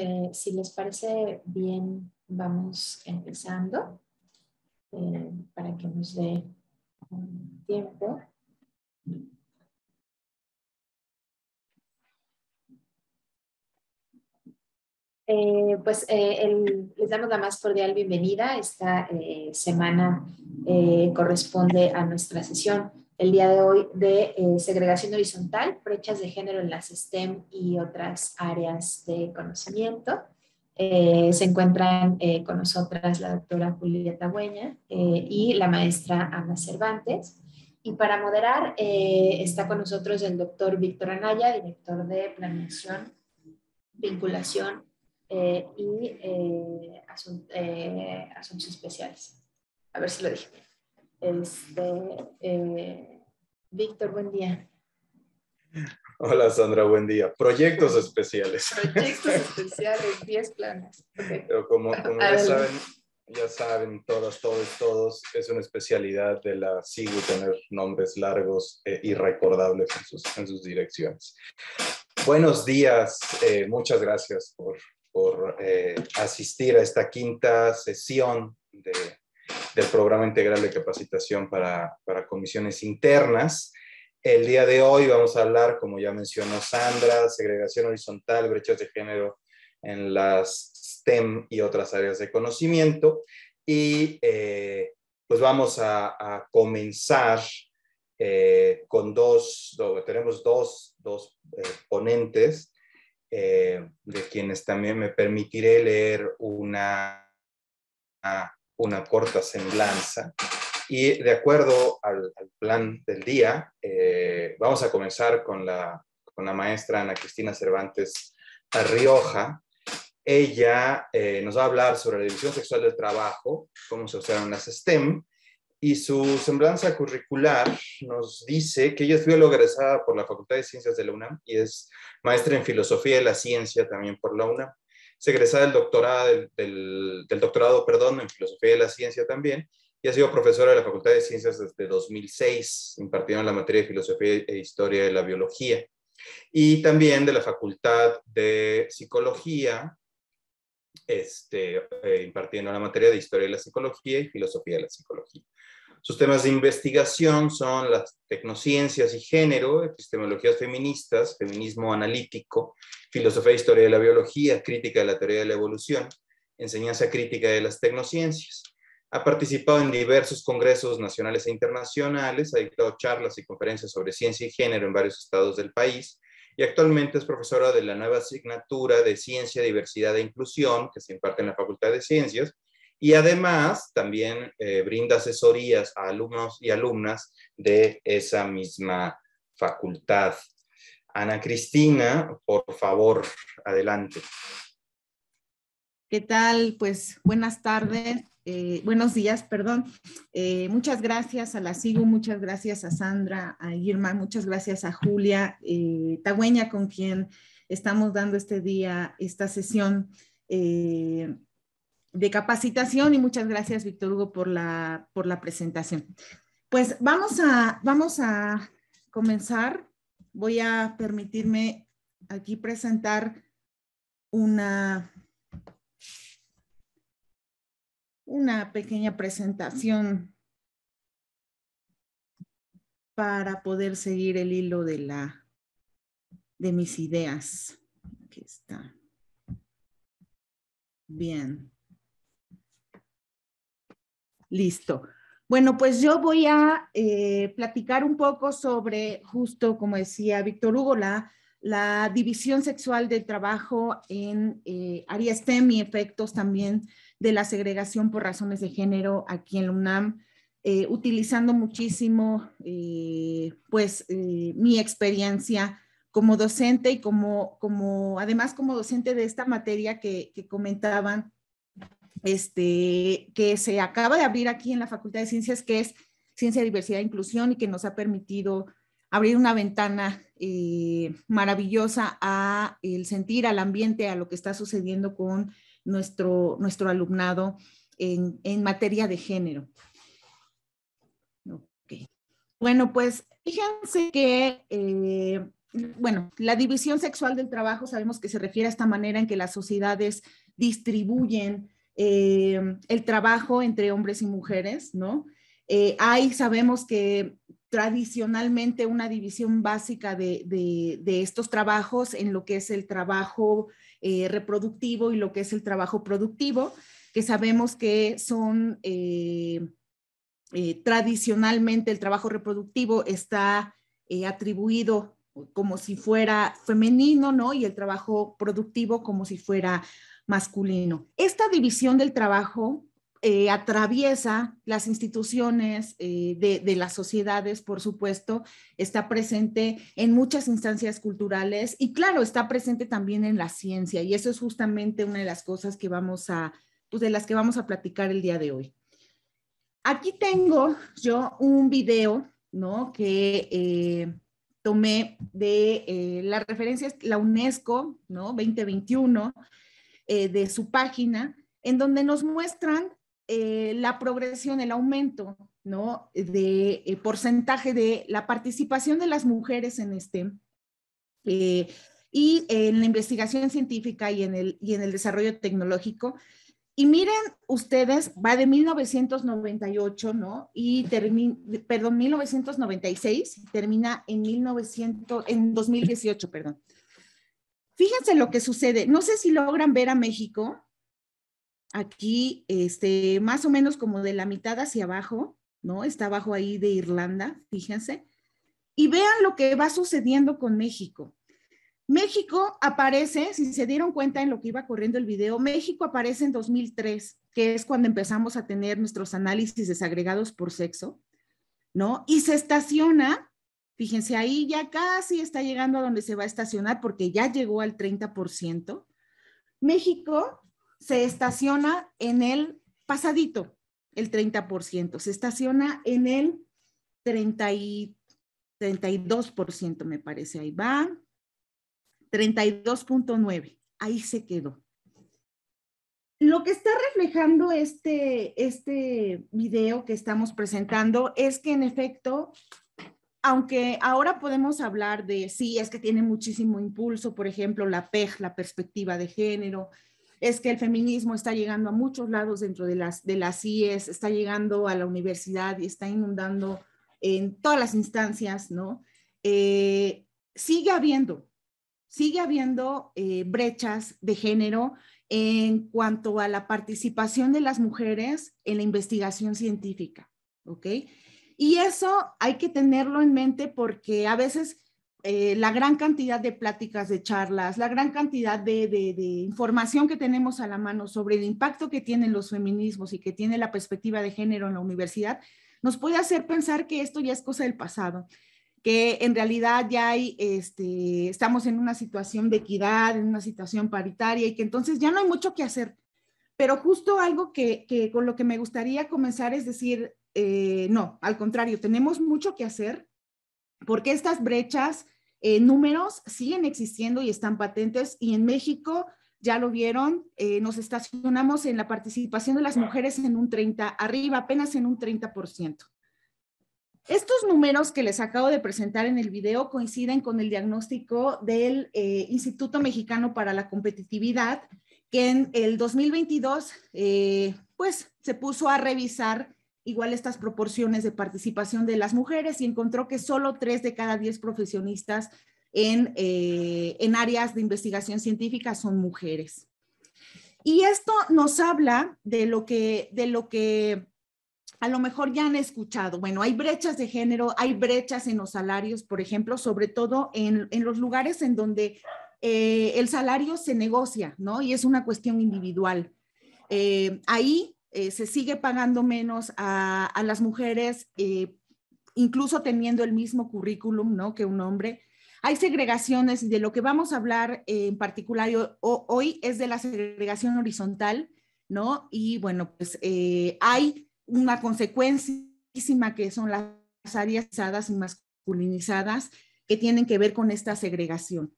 Eh, si les parece bien, vamos empezando eh, para que nos dé tiempo. Eh, pues les damos la más cordial bienvenida. Esta semana corresponde a nuestra sesión el día de hoy de eh, segregación horizontal, brechas de género en las STEM y otras áreas de conocimiento. Eh, se encuentran eh, con nosotras la doctora Julieta Hueña y la maestra Ana Cervantes. Y para moderar está con nosotros el doctor Víctor Anaya, director de Planeación, Vinculación y Asuntos Especiales. A ver si lo dije Víctor, buen día. Hola Sandra, buen día. Proyectos especiales. Proyectos especiales, 10 planes. Como, ya, saben, ya saben, todas, todos, todos, es una especialidad de la SIGU tener nombres largos e irrecordables en sus, direcciones. Buenos días, eh, muchas gracias por, por eh, asistir a esta quinta sesión de del Programa Integral de Capacitación para, Comisiones Internas. El día de hoy vamos a hablar, como ya mencionó Sandra, segregación horizontal, brechas de género en las STEM y otras áreas de conocimiento. Y eh, pues vamos a, comenzar eh, con dos, tenemos dos, eh, ponentes, de quienes también me permitiré leer una una corta semblanza y de acuerdo al, plan del día, eh, vamos a comenzar con la, maestra Ana Cristina Cervantes Rioja. Ella eh, nos va a hablar sobre la división sexual del trabajo, cómo se usaron las STEM, y su semblanza curricular nos dice que ella es bióloga egresada por la Facultad de Ciencias de la UNAM y es maestra en Filosofía y la Ciencia también por la UNAM se egresa del doctorado, doctorado perdón, en Filosofía de la Ciencia también, y ha sido profesora de la Facultad de Ciencias desde 2006, impartiendo la materia de Filosofía e Historia de la Biología, y también de la Facultad de Psicología, este, eh, impartiendo la materia de Historia de la Psicología y Filosofía de la Psicología. Sus temas de investigación son las tecnociencias y género, epistemologías feministas, feminismo analítico, filosofía e historia de la biología, crítica de la teoría de la evolución, enseñanza crítica de las tecnociencias. Ha participado en diversos congresos nacionales e internacionales, ha dictado charlas y conferencias sobre ciencia y género en varios estados del país y actualmente es profesora de la nueva asignatura de Ciencia, Diversidad e Inclusión que se imparte en la Facultad de Ciencias y además también eh, brinda asesorías a alumnos y alumnas de esa misma facultad. Ana Cristina, por favor, adelante. ¿Qué tal? Pues buenas tardes, eh, buenos días, perdón. Eh, muchas gracias a la SIGU, muchas gracias a Sandra, a Irma, muchas gracias a Julia eh, Tagüeña, con quien estamos dando este día, esta sesión de capacitación y muchas gracias, Víctor Hugo, por la, por la presentación. Pues vamos a, vamos a comenzar voy a permitirme aquí presentar una, una pequeña presentación para poder seguir el hilo de, la, de mis ideas. Aquí está. Bien. Listo. Bueno, pues yo voy a eh, platicar un poco sobre, justo como decía Víctor Hugo, la, división sexual del trabajo en eh, tem y efectos también de la segregación por razones de género aquí en la UNAM, eh, utilizando muchísimo eh, pues mi experiencia como docente y como, como, además como docente de esta materia que comentaban este, que se acaba de abrir aquí en la Facultad de Ciencias, que es Ciencia, Diversidad e Inclusión y que nos ha permitido abrir una ventana eh, maravillosa a el sentir, al ambiente, a lo que está sucediendo con nuestro, alumnado en, materia de género. Bueno, pues fíjense que, eh, bueno, la división sexual del trabajo sabemos que se refiere a esta manera en que las sociedades distribuyen eh, el trabajo entre hombres y mujeres, ¿no? Eh, ahí sabemos que tradicionalmente una división básica de, estos trabajos en lo que es el trabajo eh, reproductivo y lo que es el trabajo productivo, que sabemos que son tradicionalmente el trabajo reproductivo está atribuido como si fuera femenino, ¿no? Y el trabajo productivo como si fuera masculino. Esta división del trabajo eh, atraviesa las instituciones eh, de, las sociedades, por supuesto, está presente en muchas instancias culturales y claro, está presente también en la ciencia y eso es justamente una de las cosas que vamos a, pues, de las que vamos a platicar el día de hoy. Aquí tengo yo un video, ¿no? Que eh, tomé de la referencia la UNESCO, ¿no? 2021 eh, de su página, en donde nos muestran eh, la progresión, el aumento, ¿no? De eh, porcentaje de la participación de las mujeres en este, y en la investigación científica y en el, y en el desarrollo tecnológico. Y miren ustedes, va de 1998, ¿no? Y termina, perdón, 1996, termina en, 1900, en 2018, perdón. Fíjense lo que sucede. No sé si logran ver a México aquí, este, más o menos como de la mitad hacia abajo, ¿no? Está abajo ahí de Irlanda, fíjense. Y vean lo que va sucediendo con México. México aparece, si se dieron cuenta en lo que iba corriendo el video, México aparece en 2003, que es cuando empezamos a tener nuestros análisis desagregados por sexo, ¿no? Y se estaciona Fíjense, ahí ya casi está llegando a donde se va a estacionar porque ya llegó al 30%. México se estaciona en el pasadito, el 30%. Se estaciona en el 30 y 32%, me parece. Ahí va. 32.9. Ahí se quedó. Lo que está reflejando este, este video que estamos presentando es que en efecto aunque ahora podemos hablar de, sí, es que tiene muchísimo impulso, por ejemplo, la PEG, la perspectiva de género, es que el feminismo está llegando a muchos lados dentro de las, de las IES, está llegando a la universidad y está inundando en todas las instancias, ¿no? Eh, sigue habiendo, sigue habiendo eh, brechas de género en cuanto a la participación de las mujeres en la investigación científica, ¿ok? Y eso hay que tenerlo en mente porque a veces eh, la gran cantidad de pláticas, de charlas, la gran cantidad de, información que tenemos a la mano sobre el impacto que tienen los feminismos y que tiene la perspectiva de género en la universidad, nos puede hacer pensar que esto ya es cosa del pasado, que en realidad ya hay, este, estamos en una situación de equidad, en una situación paritaria y que entonces ya no hay mucho que hacer. Pero justo algo que, que con lo que me gustaría comenzar es decir, eh, no, al contrario, tenemos mucho que hacer porque estas brechas, eh, números siguen existiendo y están patentes y en México ya lo vieron, eh, nos estacionamos en la participación de las mujeres en un 30, arriba apenas en un 30%. Estos números que les acabo de presentar en el video coinciden con el diagnóstico del eh, Instituto Mexicano para la Competitividad, que en el 2022 pues, se puso a revisar igual estas proporciones de participación de las mujeres y encontró que solo tres de cada diez profesionistas en, eh, en áreas de investigación científica son mujeres. Y esto nos habla de lo que, de lo que a lo mejor ya han escuchado. Bueno, hay brechas de género, hay brechas en los salarios, por ejemplo, sobre todo en, en los lugares en donde eh, el salario se negocia, ¿no? Y es una cuestión individual. Eh, ahí eh, se sigue pagando menos a, las mujeres, eh, incluso teniendo el mismo currículum ¿no? que un hombre. Hay segregaciones y de lo que vamos a hablar eh, en particular hoy es de la segregación horizontal, ¿no? Y bueno, pues hay una consecuencia que son las áreas y masculinizadas que tienen que ver con esta segregación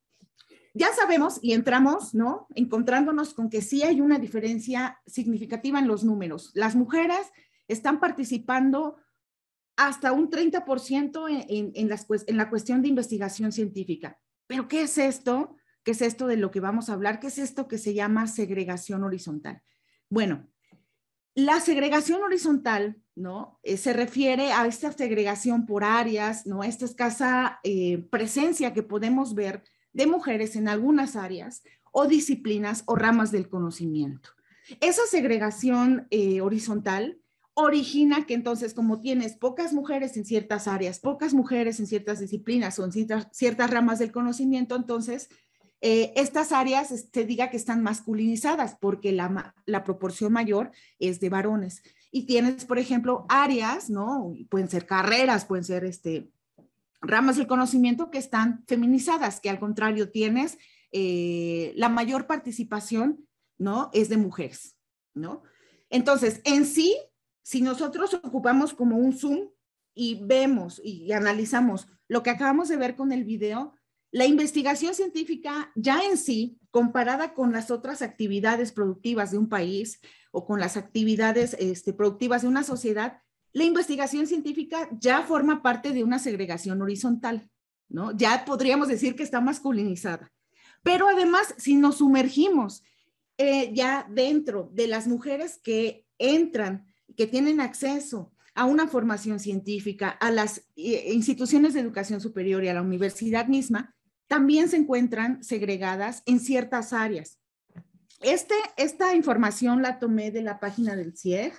ya sabemos y entramos, ¿no? Encontrándonos con que sí hay una diferencia significativa en los números. Las mujeres están participando hasta un 30% en, en, la cuestión de investigación científica. Pero ¿qué es esto? ¿Qué es esto de lo que vamos a hablar? ¿Qué es esto que se llama segregación horizontal? Bueno, la segregación horizontal, ¿no? Eh, se refiere a esta segregación por áreas, ¿no? Esta escasa eh, presencia que podemos ver de mujeres en algunas áreas o disciplinas o ramas del conocimiento. Esa segregación eh, horizontal origina que entonces como tienes pocas mujeres en ciertas áreas, pocas mujeres en ciertas disciplinas o en ciertas, ramas del conocimiento, entonces eh, estas áreas se diga que están masculinizadas porque la, la, proporción mayor es de varones. Y tienes, por ejemplo, áreas, ¿no? Pueden ser carreras, pueden ser este, ramas del conocimiento que están feminizadas, que al contrario tienes eh, la mayor participación, ¿no? Es de mujeres, ¿no? Entonces, en sí, si nosotros ocupamos como un zoom y vemos y analizamos lo que acabamos de ver con el video, la investigación científica ya en sí, comparada con las otras actividades productivas de un país o con las actividades este, productivas de una sociedad, la investigación científica ya forma parte de una segregación horizontal, ¿no? Ya podríamos decir que está masculinizada. Pero además, si nos sumergimos eh, ya dentro de las mujeres que entran, que tienen acceso a una formación científica, a las eh, instituciones de educación superior y a la universidad misma, también se encuentran segregadas en ciertas áreas. Este, esta información la tomé de la página del CIEG,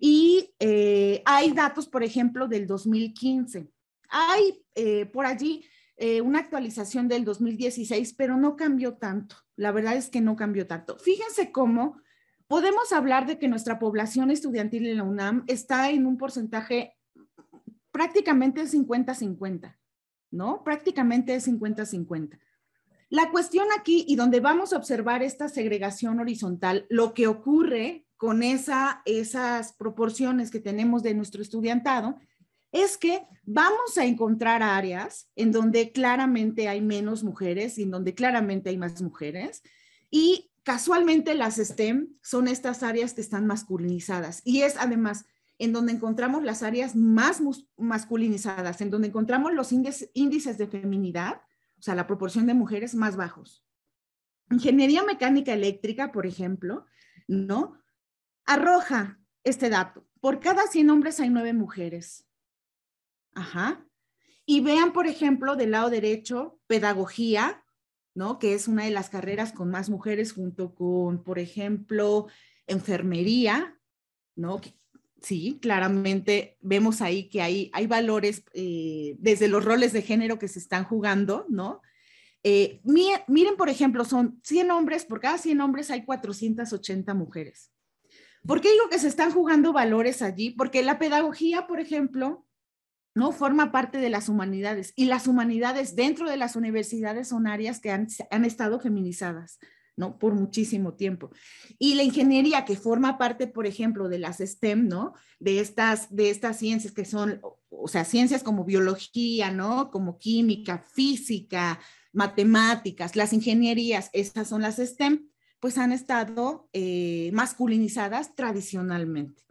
y eh, hay datos, por ejemplo, del 2015. Hay eh, por allí eh, una actualización del 2016, pero no cambió tanto. La verdad es que no cambió tanto. Fíjense cómo podemos hablar de que nuestra población estudiantil en la UNAM está en un porcentaje prácticamente 50-50, ¿no? Prácticamente 50-50. La cuestión aquí y donde vamos a observar esta segregación horizontal, lo que ocurre con esa, esas proporciones que tenemos de nuestro estudiantado, es que vamos a encontrar áreas en donde claramente hay menos mujeres y en donde claramente hay más mujeres. Y casualmente las STEM son estas áreas que están masculinizadas. Y es además en donde encontramos las áreas más masculinizadas, en donde encontramos los índices de feminidad, o sea, la proporción de mujeres más bajos. Ingeniería mecánica eléctrica, por ejemplo, ¿no? arroja este dato. Por cada 100 hombres hay 9 mujeres. Ajá. Y vean, por ejemplo, del lado derecho, pedagogía, ¿no? Que es una de las carreras con más mujeres junto con, por ejemplo, enfermería, ¿no? Sí, claramente vemos ahí que hay, valores eh, desde los roles de género que se están jugando, ¿no? Eh, miren, por ejemplo, son 100 hombres, por cada 100 hombres hay 480 mujeres. ¿Por qué digo que se están jugando valores allí? Porque la pedagogía, por ejemplo, no forma parte de las humanidades y las humanidades dentro de las universidades son áreas que han, estado feminizadas. ¿no? Por muchísimo tiempo. Y la ingeniería que forma parte, por ejemplo, de las STEM, De estas, de estas ciencias que son, o sea, ciencias como biología, ¿no? Como química, física, matemáticas, las ingenierías, estas son las STEM pues han estado eh, masculinizadas tradicionalmente.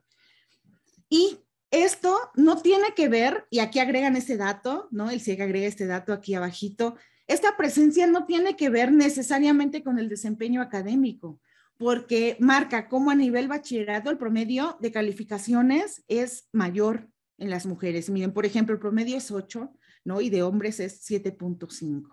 Y esto no tiene que ver, y aquí agregan ese dato, ¿no? El CIEG agrega este dato aquí abajito, esta presencia no tiene que ver necesariamente con el desempeño académico, porque marca cómo a nivel bachillerato el promedio de calificaciones es mayor en las mujeres. Miren, por ejemplo, el promedio es 8, ¿no? Y de hombres es 7.5.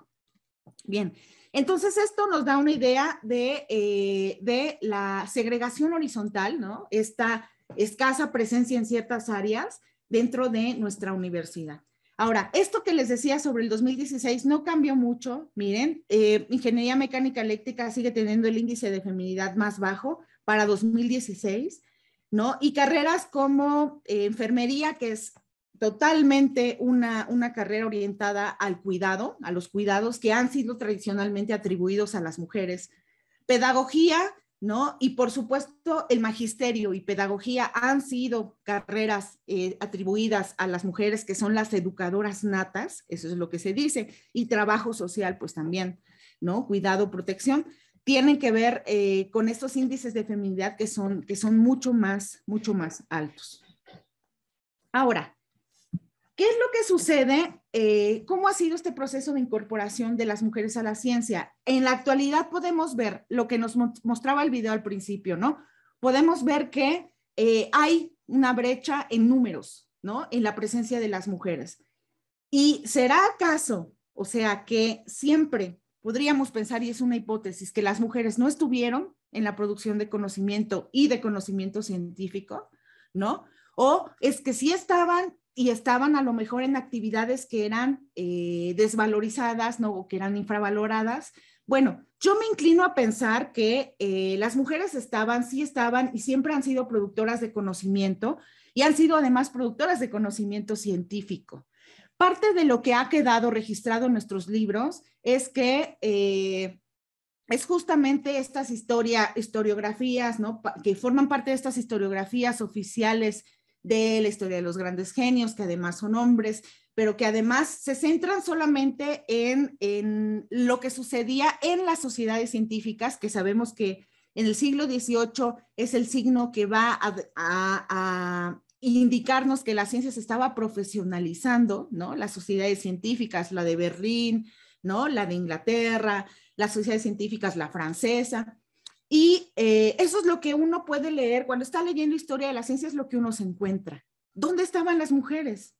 Bien, entonces, esto nos da una idea eh, de, la segregación horizontal, ¿no? Esta escasa presencia en ciertas áreas dentro de nuestra universidad. Ahora, esto que les decía sobre el 2016 no cambió mucho. Miren, eh, Ingeniería Mecánica Eléctrica sigue teniendo el índice de feminidad más bajo para 2016, ¿no? Y carreras como eh, enfermería, que es totalmente una, una carrera orientada al cuidado, a los cuidados que han sido tradicionalmente atribuidos a las mujeres. Pedagogía, ¿no? Y por supuesto, el magisterio y pedagogía han sido carreras eh, atribuidas a las mujeres que son las educadoras natas, eso es lo que se dice, y trabajo social, pues también, ¿no? Cuidado, protección, tienen que ver eh, con estos índices de feminidad que son, que son mucho más, mucho más altos. Ahora, ¿Qué es lo que sucede? Eh, ¿Cómo ha sido este proceso de incorporación de las mujeres a la ciencia? En la actualidad podemos ver lo que nos mostraba el video al principio, ¿no? Podemos ver que eh, hay una brecha en números, ¿no? En la presencia de las mujeres. ¿Y será acaso, o sea, que siempre podríamos pensar, y es una hipótesis, que las mujeres no estuvieron en la producción de conocimiento y de conocimiento científico, ¿no? O es que sí estaban, y estaban a lo mejor en actividades que eran eh, desvalorizadas, ¿no? O que eran infravaloradas. Bueno, yo me inclino a pensar que eh, las mujeres estaban, sí estaban y siempre han sido productoras de conocimiento y han sido además productoras de conocimiento científico. Parte de lo que ha quedado registrado en nuestros libros es que eh, es justamente estas historia, historiografías, que forman parte de estas historiografías oficiales de la historia de los grandes genios, que además son hombres, pero que además se centran solamente en, lo que sucedía en las sociedades científicas, que sabemos que en el siglo XVIII es el signo que va a, indicarnos que la ciencia se estaba profesionalizando, ¿no? Las sociedades científicas, la de Berlín, ¿no? La de Inglaterra, las sociedades científicas, la francesa. Y eh, eso es lo que uno puede leer cuando está leyendo historia de la ciencia, es lo que uno se encuentra. ¿Dónde estaban las mujeres?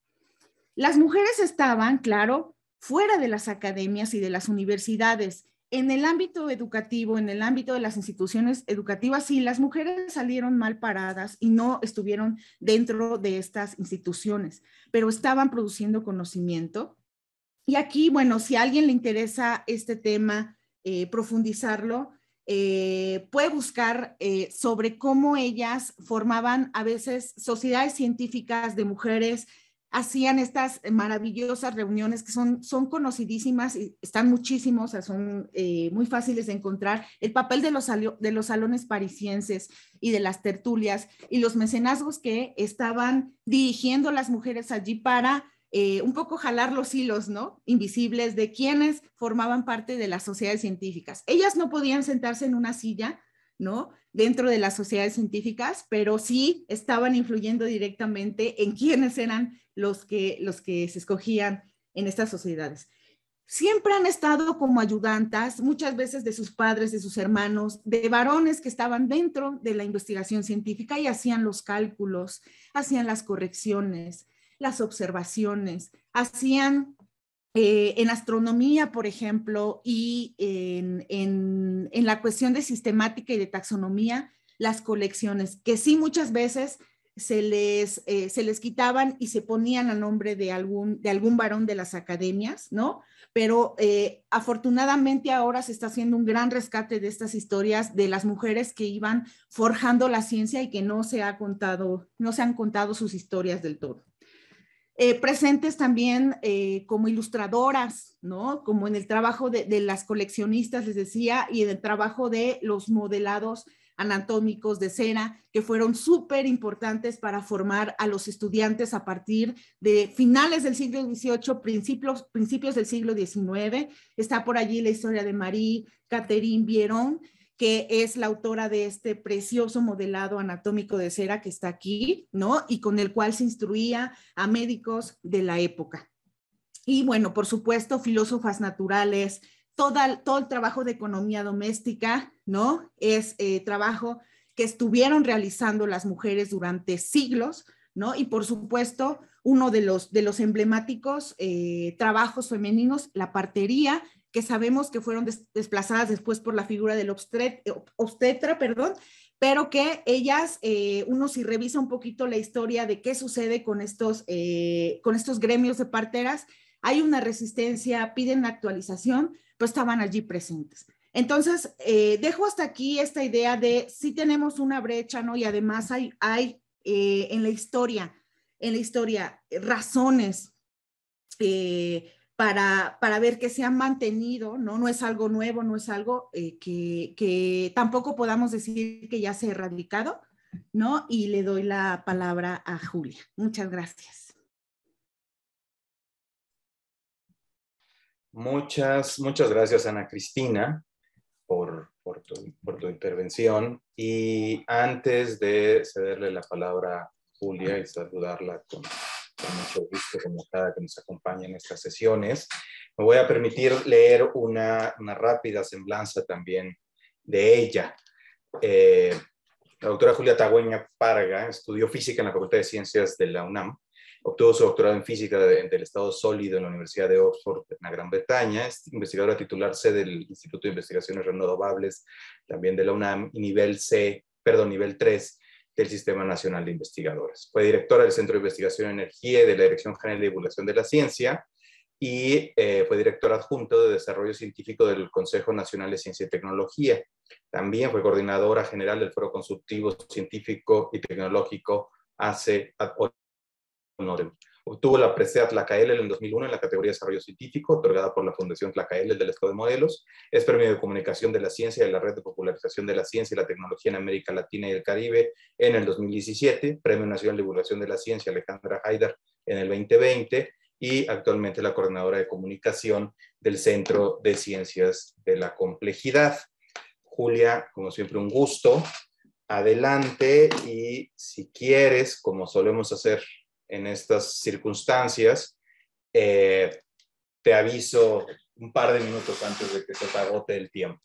Las mujeres estaban, claro, fuera de las academias y de las universidades, en el ámbito educativo, en el ámbito de las instituciones educativas, y las mujeres salieron mal paradas y no estuvieron dentro de estas instituciones, pero estaban produciendo conocimiento. Y aquí, bueno, si a alguien le interesa este tema, eh, profundizarlo, eh, puede buscar eh, sobre cómo ellas formaban a veces sociedades científicas de mujeres, hacían estas maravillosas reuniones que son, son conocidísimas y están muchísimos, son eh, muy fáciles de encontrar. El papel de los, de los salones parisienses y de las tertulias y los mecenazgos que estaban dirigiendo las mujeres allí para eh, un poco jalar los hilos, ¿no? Invisibles de quienes formaban parte de las sociedades científicas. Ellas no podían sentarse en una silla, ¿no? Dentro de las sociedades científicas, pero sí estaban influyendo directamente en quiénes eran los que, los que se escogían en estas sociedades. Siempre han estado como ayudantas, muchas veces de sus padres, de sus hermanos, de varones que estaban dentro de la investigación científica y hacían los cálculos, hacían las correcciones, las observaciones, hacían eh, en astronomía, por ejemplo, y en, en, la cuestión de sistemática y de taxonomía, las colecciones, que sí muchas veces se les, eh, se les quitaban y se ponían a nombre de algún, de algún varón de las academias, ¿no? Pero eh, afortunadamente ahora se está haciendo un gran rescate de estas historias de las mujeres que iban forjando la ciencia y que no se, ha contado, no se han contado sus historias del todo. Eh, presentes también eh, como ilustradoras, ¿no? Como en el trabajo de, las coleccionistas, les decía, y en el trabajo de los modelados anatómicos de cera, que fueron súper importantes para formar a los estudiantes a partir de finales del siglo XVIII, principios, principios del siglo XIX. Está por allí la historia de Marie Catherine Vieron, que es la autora de este precioso modelado anatómico de cera que está aquí, ¿no? Y con el cual se instruía a médicos de la época. Y bueno, por supuesto, filósofas naturales, todo el trabajo de economía doméstica, ¿no? Es eh, trabajo que estuvieron realizando las mujeres durante siglos, ¿no? Y por supuesto, uno de los, de los emblemáticos eh, trabajos femeninos, la partería, que sabemos que fueron desplazadas después por la figura del eh, obstetra, perdón, pero que ellas, eh, uno si revisa un poquito la historia de qué sucede con estos, eh, con estos gremios de parteras, hay una resistencia, piden actualización, pues estaban allí presentes. Entonces, dejo hasta aquí esta idea de si tenemos una brecha, ¿no? Y además hay, hay en la historia, en la historia, razones para, ver que se han mantenido, ¿no? No es algo nuevo, no es algo eh, que, tampoco podamos decir que ya se ha erradicado, ¿no? Y le doy la palabra a Julia. Muchas gracias. Muchas, muchas gracias, Ana Cristina, por, tu, por tu intervención. Y antes de cederle la palabra a Julia y saludarla con con mucho gusto, como cada que nos acompaña en estas sesiones. Me voy a permitir leer una, rápida semblanza también de ella. Eh, la doctora Julia Tagüeña Parga estudió física en la Facultad de Ciencias de la UNAM. Obtuvo su doctorado en física del estado sólido en la Universidad de Oxford, en la Gran Bretaña. Es investigadora titular C del Instituto de Investigaciones Renovables, también de la UNAM, y nivel C, perdón, nivel 3 del Sistema Nacional de Investigadores. Fue directora del Centro de Investigación de Energía y de la Dirección General de Divulgación de la Ciencia y eh, fue directora adjunto de Desarrollo Científico del Consejo Nacional de Ciencia y Tecnología. También fue coordinadora general del Foro Consultivo Científico y Tecnológico hace 8 de Obtuvo la presea Tlacael en el 2001 en la categoría de Desarrollo Científico, otorgada por la Fundación Tlacael del Estado de Modelos. Es premio de comunicación de la ciencia de la Red de Popularización de la Ciencia y la Tecnología en América Latina y el Caribe en el 2017, Premio Nacional de Divulgación de la Ciencia Alejandra Haider en el 2020 y actualmente la coordinadora de comunicación del Centro de Ciencias de la Complejidad. Julia, como siempre, un gusto. Adelante y si quieres, como solemos hacer en estas circunstancias. Eh, te aviso un par de minutos antes de que se te agote el tiempo.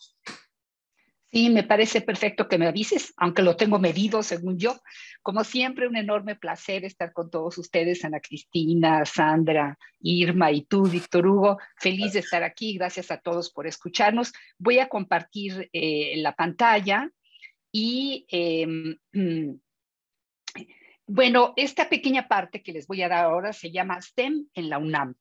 Sí, me parece perfecto que me avises, aunque lo tengo medido según yo. Como siempre, un enorme placer estar con todos ustedes, Ana Cristina, Sandra, Irma y tú, Víctor Hugo. Feliz de estar aquí. Gracias a todos por escucharnos. Voy a compartir eh, la pantalla y em, mm, bueno, esta pequeña parte que les voy a dar ahora se llama STEM en la UNAM.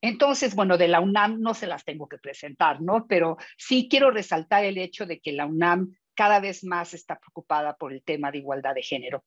Entonces, bueno, de la UNAM no se las tengo que presentar, ¿no? Pero sí quiero resaltar el hecho de que la UNAM cada vez más está preocupada por el tema de igualdad de género.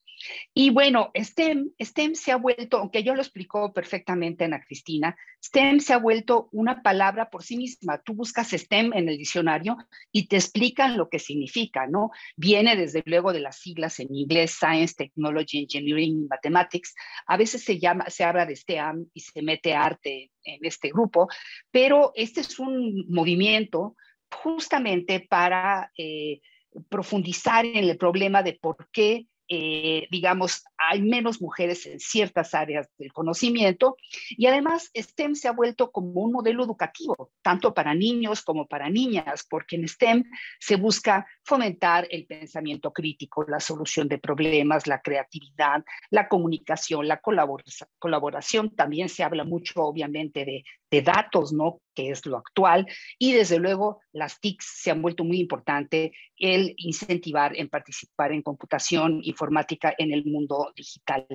Y bueno, STEM, STEM se ha vuelto, aunque yo lo explicó perfectamente Ana Cristina, STEM se ha vuelto una palabra por sí misma. Tú buscas STEM en el diccionario y te explican lo que significa, ¿no? Viene desde luego de las siglas en inglés, Science, Technology, Engineering, Mathematics. A veces se llama, se habla de STEM y se mete arte en este grupo, pero este es un movimiento justamente para... Eh, profundizar en el problema de por qué, eh, digamos, hay menos mujeres en ciertas áreas del conocimiento. Y además, STEM se ha vuelto como un modelo educativo, tanto para niños como para niñas, porque en STEM se busca fomentar el pensamiento crítico, la solución de problemas, la creatividad, la comunicación, la colaboración. También se habla mucho, obviamente, de de datos, ¿no? Que es lo actual. Y desde luego, las TICs se han vuelto muy importante el incentivar en participar en computación informática en el mundo digital.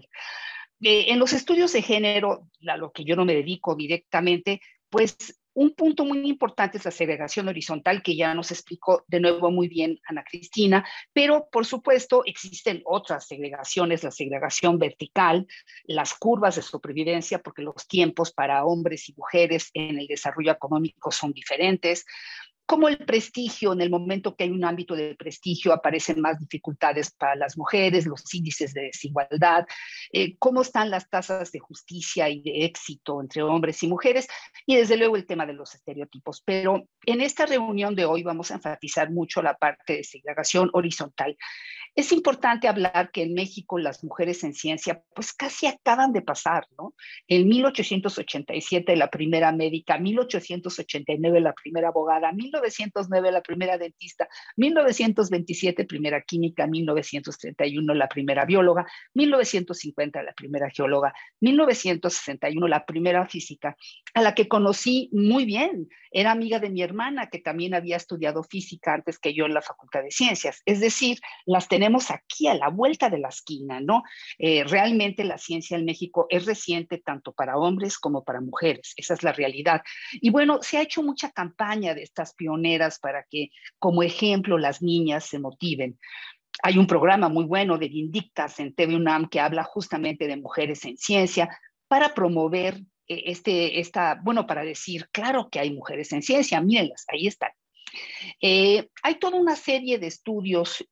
Eh, en los estudios de género, a lo que yo no me dedico directamente, pues un punto muy importante es la segregación horizontal, que ya nos explicó de nuevo muy bien Ana Cristina, pero por supuesto existen otras segregaciones, la segregación vertical, las curvas de supervivencia, porque los tiempos para hombres y mujeres en el desarrollo económico son diferentes, ¿Cómo el prestigio, en el momento que hay un ámbito de prestigio aparecen más dificultades para las mujeres, los índices de desigualdad, eh, cómo están las tasas de justicia y de éxito entre hombres y mujeres, y desde luego el tema de los estereotipos. Pero en esta reunión de hoy vamos a enfatizar mucho la parte de segregación horizontal. Es importante hablar que en México las mujeres en ciencia pues casi acaban de pasar, ¿no? En 1887 la primera médica, 1889 la primera abogada, 1909 la primera dentista, 1927 primera química, 1931 la primera bióloga, 1950 la primera geóloga, 1961 la primera física, a la que conocí muy bien. Era amiga de mi hermana que también había estudiado física antes que yo en la Facultad de Ciencias. Es decir, las tenemos aquí a la vuelta de la esquina, ¿no? Eh, realmente la ciencia en México es reciente tanto para hombres como para mujeres, esa es la realidad. Y bueno, se ha hecho mucha campaña de estas pioneras para que como ejemplo las niñas se motiven. Hay un programa muy bueno de Vindictas en TV UNAM que habla justamente de mujeres en ciencia para promover eh, este, esta, bueno, para decir, claro que hay mujeres en ciencia, mírenlas, ahí están. Eh, hay toda una serie de estudios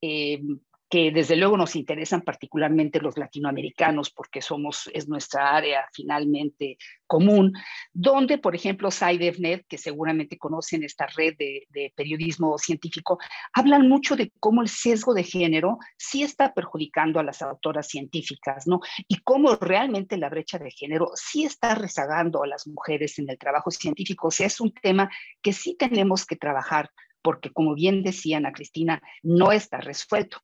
que desde luego nos interesan particularmente los latinoamericanos porque somos, es nuestra área finalmente común, donde, por ejemplo, SciDevNet, que seguramente conocen esta red de, de, periodismo científico, hablan mucho de cómo el sesgo de género sí está perjudicando a las autoras científicas, ¿no? Y cómo realmente la brecha de género sí está rezagando a las mujeres en el trabajo científico. O sea, es un tema que sí tenemos que trabajar porque, como bien decía Ana Cristina, no está resuelto.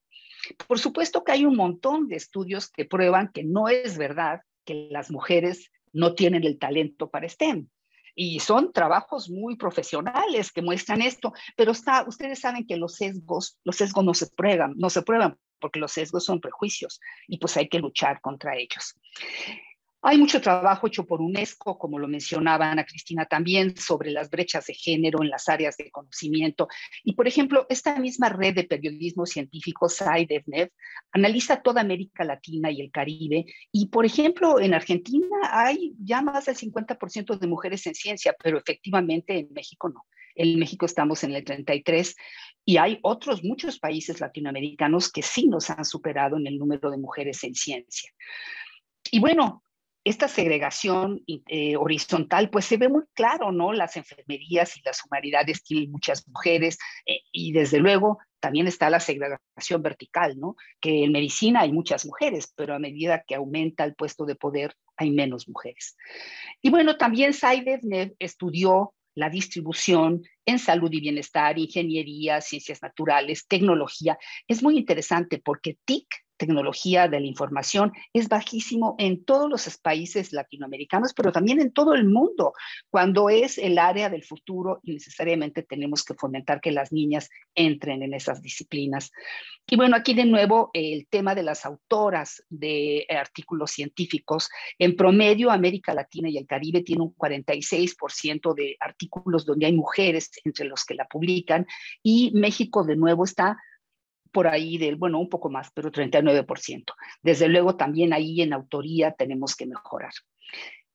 Por supuesto que hay un montón de estudios que prueban que no es verdad que las mujeres no tienen el talento para STEM. Y son trabajos muy profesionales que muestran esto, pero ustedes saben que los sesgos, los sesgos no se prueban, no se prueban porque los sesgos son prejuicios y pues hay que luchar contra ellos. Hay mucho trabajo hecho por UNESCO, como lo mencionaba Ana Cristina también, sobre las brechas de género en las áreas de conocimiento. Y, por ejemplo, esta misma red de periodismo científico, SAIDEVNEV, analiza toda América Latina y el Caribe. Y, por ejemplo, en Argentina hay ya más del 50% de mujeres en ciencia, pero efectivamente en México no. En México estamos en el 33 y hay otros muchos países latinoamericanos que sí nos han superado en el número de mujeres en ciencia. Y bueno, esta segregación eh, horizontal, pues se ve muy claro, ¿no? Las enfermerías y las humanidades tienen muchas mujeres eh, y desde luego también está la segregación vertical, ¿no? Que en medicina hay muchas mujeres, pero a medida que aumenta el puesto de poder hay menos mujeres. Y bueno, también Saidevnev estudió la distribución en salud y bienestar, ingeniería, ciencias naturales, tecnología. Es muy interesante porque TIC tecnología de la información es bajísimo en todos los países latinoamericanos, pero también en todo el mundo, cuando es el área del futuro y necesariamente tenemos que fomentar que las niñas entren en esas disciplinas. Y bueno, aquí de nuevo el tema de las autoras de artículos científicos. En promedio, América Latina y el Caribe tiene un 46% de artículos donde hay mujeres entre los que la publican y México de nuevo está por ahí del, bueno, un poco más, pero 39%. Desde luego también ahí en autoría tenemos que mejorar.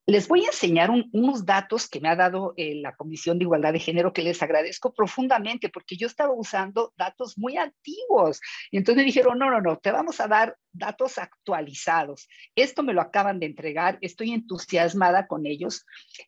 Les voy a enseñar unos datos que me ha dado eh, la Comisión de Igualdad de Género que les agradezco profundamente porque yo estaba usando datos muy antiguos y entonces me dijeron, no, no, no, te vamos a dar datos actualizados. Esto me lo acaban de entregar, estoy entusiasmada con ellos.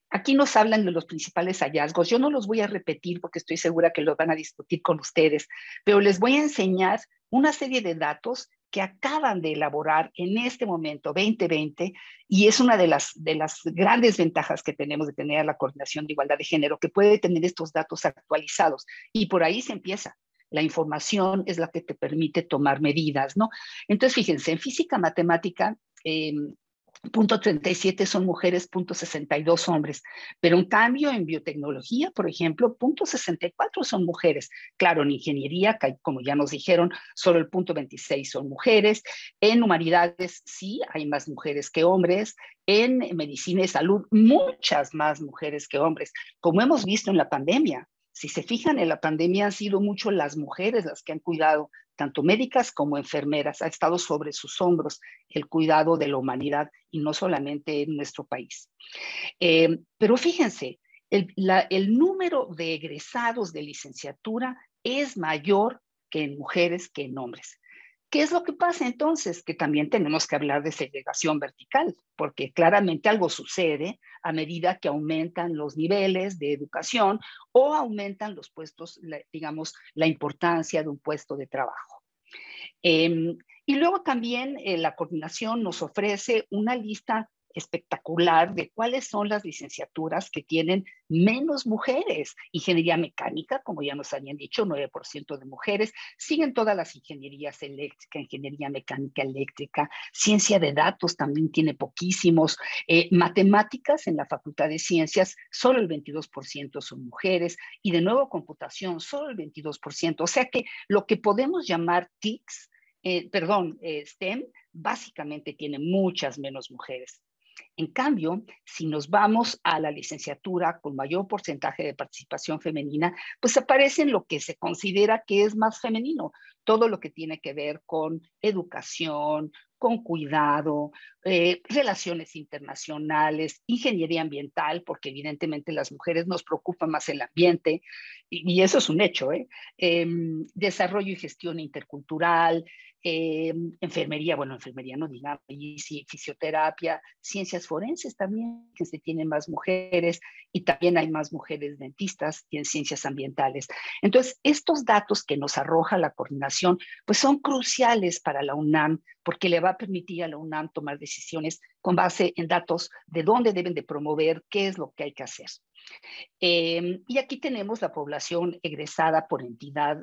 Aquí nos hablan de los principales hallazgos. Yo no los voy a repetir porque estoy segura que los van a discutir con ustedes, pero les voy a enseñar una serie de datos que acaban de elaborar en este momento 2020 y es una de las, de las grandes ventajas que tenemos de tener la coordinación de igualdad de género, que puede tener estos datos actualizados y por ahí se empieza. La información es la que te permite tomar medidas, ¿no? Entonces, fíjense, en física matemática, em, Punto 37 son mujeres, punto 62 hombres. Pero un cambio, en biotecnología, por ejemplo, punto 64 son mujeres. Claro, en ingeniería, como ya nos dijeron, solo el punto 26 son mujeres. En humanidades, sí, hay más mujeres que hombres. En medicina y salud, muchas más mujeres que hombres, como hemos visto en la pandemia. Si se fijan, en la pandemia han sido mucho las mujeres las que han cuidado tanto médicas como enfermeras. Ha estado sobre sus hombros el cuidado de la humanidad y no solamente en nuestro país. Eh, pero fíjense, el número de egresados de licenciatura es mayor que en mujeres que en hombres. ¿Qué es lo que pasa entonces? Que también tenemos que hablar de segregación vertical, porque claramente algo sucede a medida que aumentan los niveles de educación o aumentan los puestos, digamos, la importancia de un puesto de trabajo. Em, y luego también eh, la coordinación nos ofrece una lista espectacular de cuáles son las licenciaturas que tienen menos mujeres. Ingeniería mecánica, como ya nos habían dicho, 9% de mujeres. Siguen todas las ingenierías eléctricas, ingeniería mecánica eléctrica, ciencia de datos también tiene poquísimos. Eh, matemáticas en la Facultad de Ciencias, solo el 22% son mujeres. Y de nuevo computación, solo el 22%. O sea que lo que podemos llamar TICs, eh, perdón, eh, STEM, básicamente tiene muchas menos mujeres. En cambio, si nos vamos a la licenciatura con mayor porcentaje de participación femenina, pues aparecen lo que se considera que es más femenino, todo lo que tiene que ver con educación, con cuidado, eh, relaciones internacionales, ingeniería ambiental, porque evidentemente las mujeres nos preocupan más el ambiente, y, eso es un hecho, ¿eh? em, desarrollo y gestión intercultural, Em, enfermería, bueno, enfermería no digamos, y sí, fisioterapia, ciencias forenses también, que se tienen más mujeres y también hay más mujeres dentistas y en ciencias ambientales. Entonces, estos datos que nos arroja la coordinación, pues son cruciales para la UNAM porque le va a permitir a la UNAM tomar decisiones con base en datos de dónde deben de promover, qué es lo que hay que hacer. Em, y aquí tenemos la población egresada por entidad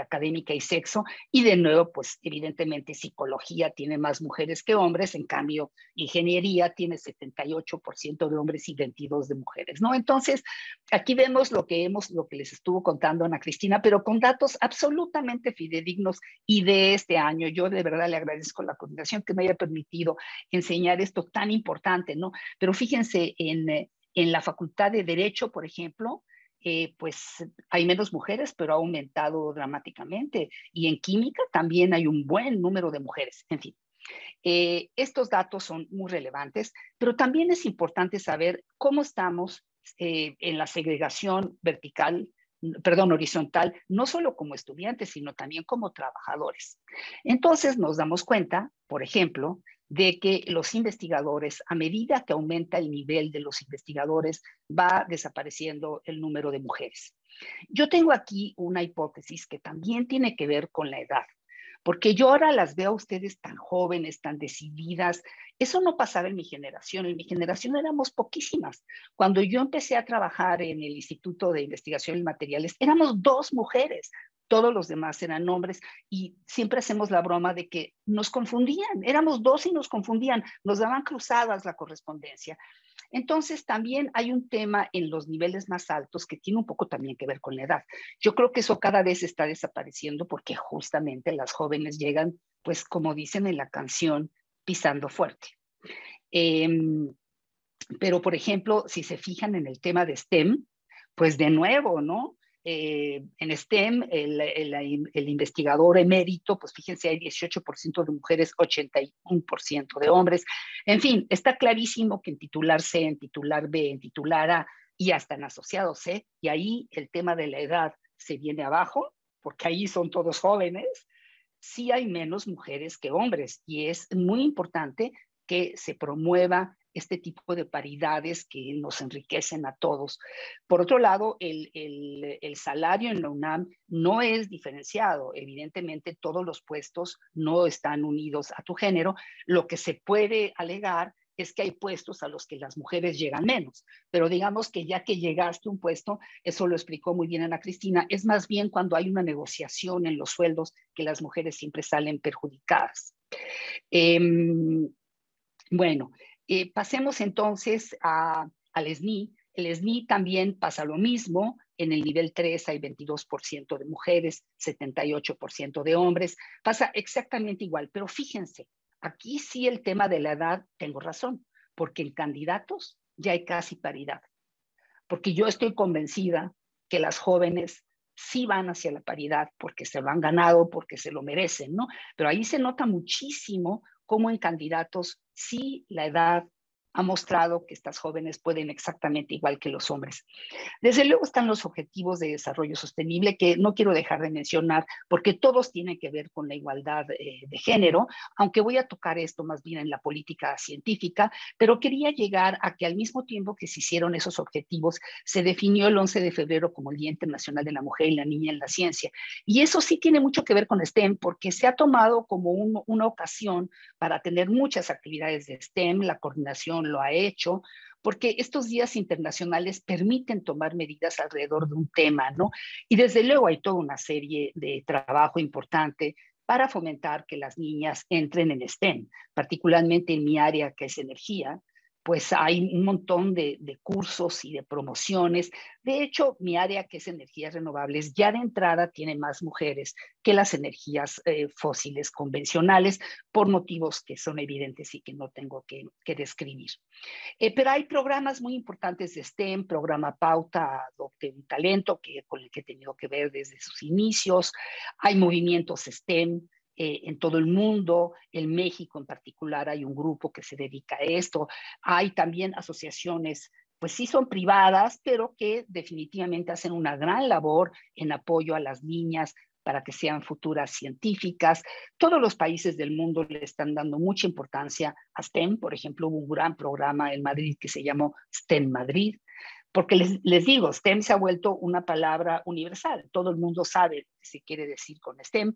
académica y sexo, y de nuevo, pues evidentemente psicología tiene más mujeres que hombres, en cambio ingeniería tiene 78% de hombres y 22 de mujeres, ¿no? Entonces, aquí vemos lo que hemos, lo que les estuvo contando Ana Cristina, pero con datos absolutamente fidedignos y de este año. Yo de verdad le agradezco la coordinación que me haya permitido enseñar esto tan importante, ¿no? Pero fíjense, en, eh, en la Facultad de Derecho, por ejemplo, eh, pues hay menos mujeres, pero ha aumentado dramáticamente. Y en química también hay un buen número de mujeres. En fin, eh, estos datos son muy relevantes, pero también es importante saber cómo estamos eh, en la segregación vertical perdón, horizontal, no solo como estudiantes, sino también como trabajadores. Entonces nos damos cuenta, por ejemplo, de que los investigadores, a medida que aumenta el nivel de los investigadores, va desapareciendo el número de mujeres. Yo tengo aquí una hipótesis que también tiene que ver con la edad porque yo ahora las veo a ustedes tan jóvenes, tan decididas. Eso no pasaba en mi generación, en mi generación éramos poquísimas. Cuando yo empecé a trabajar en el Instituto de Investigación y Materiales, éramos dos mujeres, todos los demás eran hombres y siempre hacemos la broma de que nos confundían, éramos dos y nos confundían, nos daban cruzadas la correspondencia. Entonces, también hay un tema en los niveles más altos que tiene un poco también que ver con la edad. Yo creo que eso cada vez está desapareciendo porque justamente las jóvenes llegan, pues como dicen en la canción, pisando fuerte. Em, pero, por ejemplo, si se fijan en el tema de STEM, pues de nuevo, ¿no? Eh, en STEM, el, investigador emérito, pues fíjense, hay 18% de mujeres, 81% de hombres. En fin, está clarísimo que en titular C, en titular B, en titular A y hasta en asociado C, y ahí el tema de la edad se viene abajo, porque ahí son todos jóvenes, sí hay menos mujeres que hombres y es muy importante que se promueva este tipo de paridades que nos enriquecen a todos. Por otro lado, el, salario en la UNAM no es diferenciado. Evidentemente, todos los puestos no están unidos a tu género. Lo que se puede alegar es que hay puestos a los que las mujeres llegan menos, pero digamos que ya que llegaste a un puesto, eso lo explicó muy bien Ana Cristina, es más bien cuando hay una negociación en los sueldos que las mujeres siempre salen perjudicadas. Em, bueno, eh, pasemos entonces al SNI. El SNI también pasa lo mismo. En el nivel 3 hay 22% de mujeres, 78% de hombres. Pasa exactamente igual, pero fíjense, aquí sí el tema de la edad, tengo razón, porque en candidatos ya hay casi paridad. Porque yo estoy convencida que las jóvenes sí van hacia la paridad porque se lo han ganado, porque se lo merecen, ¿no? Pero ahí se nota muchísimo cómo en candidatos sí la edad ha mostrado que estas jóvenes pueden exactamente igual que los hombres. Desde luego están los objetivos de desarrollo sostenible que no quiero dejar de mencionar porque todos tienen que ver con la igualdad eh, de género, aunque voy a tocar esto más bien en la política científica, pero quería llegar a que al mismo tiempo que se hicieron esos objetivos, se definió el 11 de febrero como el Día Internacional de la Mujer y la Niña en la Ciencia. Y eso sí tiene mucho que ver con STEM porque se ha tomado como una ocasión para tener muchas actividades de STEM, la coordinación lo ha hecho, porque estos días internacionales permiten tomar medidas alrededor de un tema, ¿no? Y desde luego hay toda una serie de trabajo importante para fomentar que las niñas entren en STEM, particularmente en mi área que es energía, pues hay un montón de, cursos y de promociones. De hecho, mi área que es energías renovables ya de entrada tiene más mujeres que las energías eh, fósiles convencionales por motivos que son evidentes y que no tengo que, describir. Eh, pero hay programas muy importantes de STEM, programa Pauta, Adopte un Talento, que, con el que he tenido que ver desde sus inicios. Hay movimientos STEM, eh, en todo el mundo, en México en particular hay un grupo que se dedica a esto, hay también asociaciones, pues sí son privadas, pero que definitivamente hacen una gran labor en apoyo a las niñas para que sean futuras científicas. Todos los países del mundo le están dando mucha importancia a STEM. Por ejemplo, hubo un gran programa en Madrid que se llamó STEM Madrid, porque les, digo, STEM se ha vuelto una palabra universal, todo el mundo sabe qué se quiere decir con STEM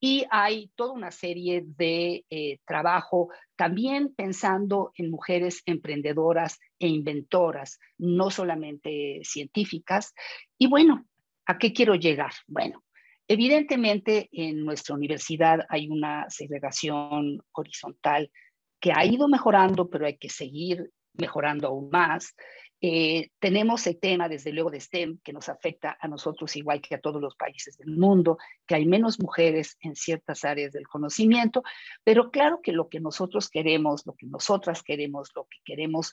y hay toda una serie de eh, trabajo también pensando en mujeres emprendedoras e inventoras, no solamente científicas. Y bueno, ¿a qué quiero llegar? Bueno, evidentemente en nuestra universidad hay una segregación horizontal que ha ido mejorando, pero hay que seguir mejorando aún más. Eh, tenemos el tema, desde luego, de STEM, que nos afecta a nosotros igual que a todos los países del mundo, que hay menos mujeres en ciertas áreas del conocimiento, pero claro que lo que nosotros queremos, lo que nosotras queremos, lo que queremos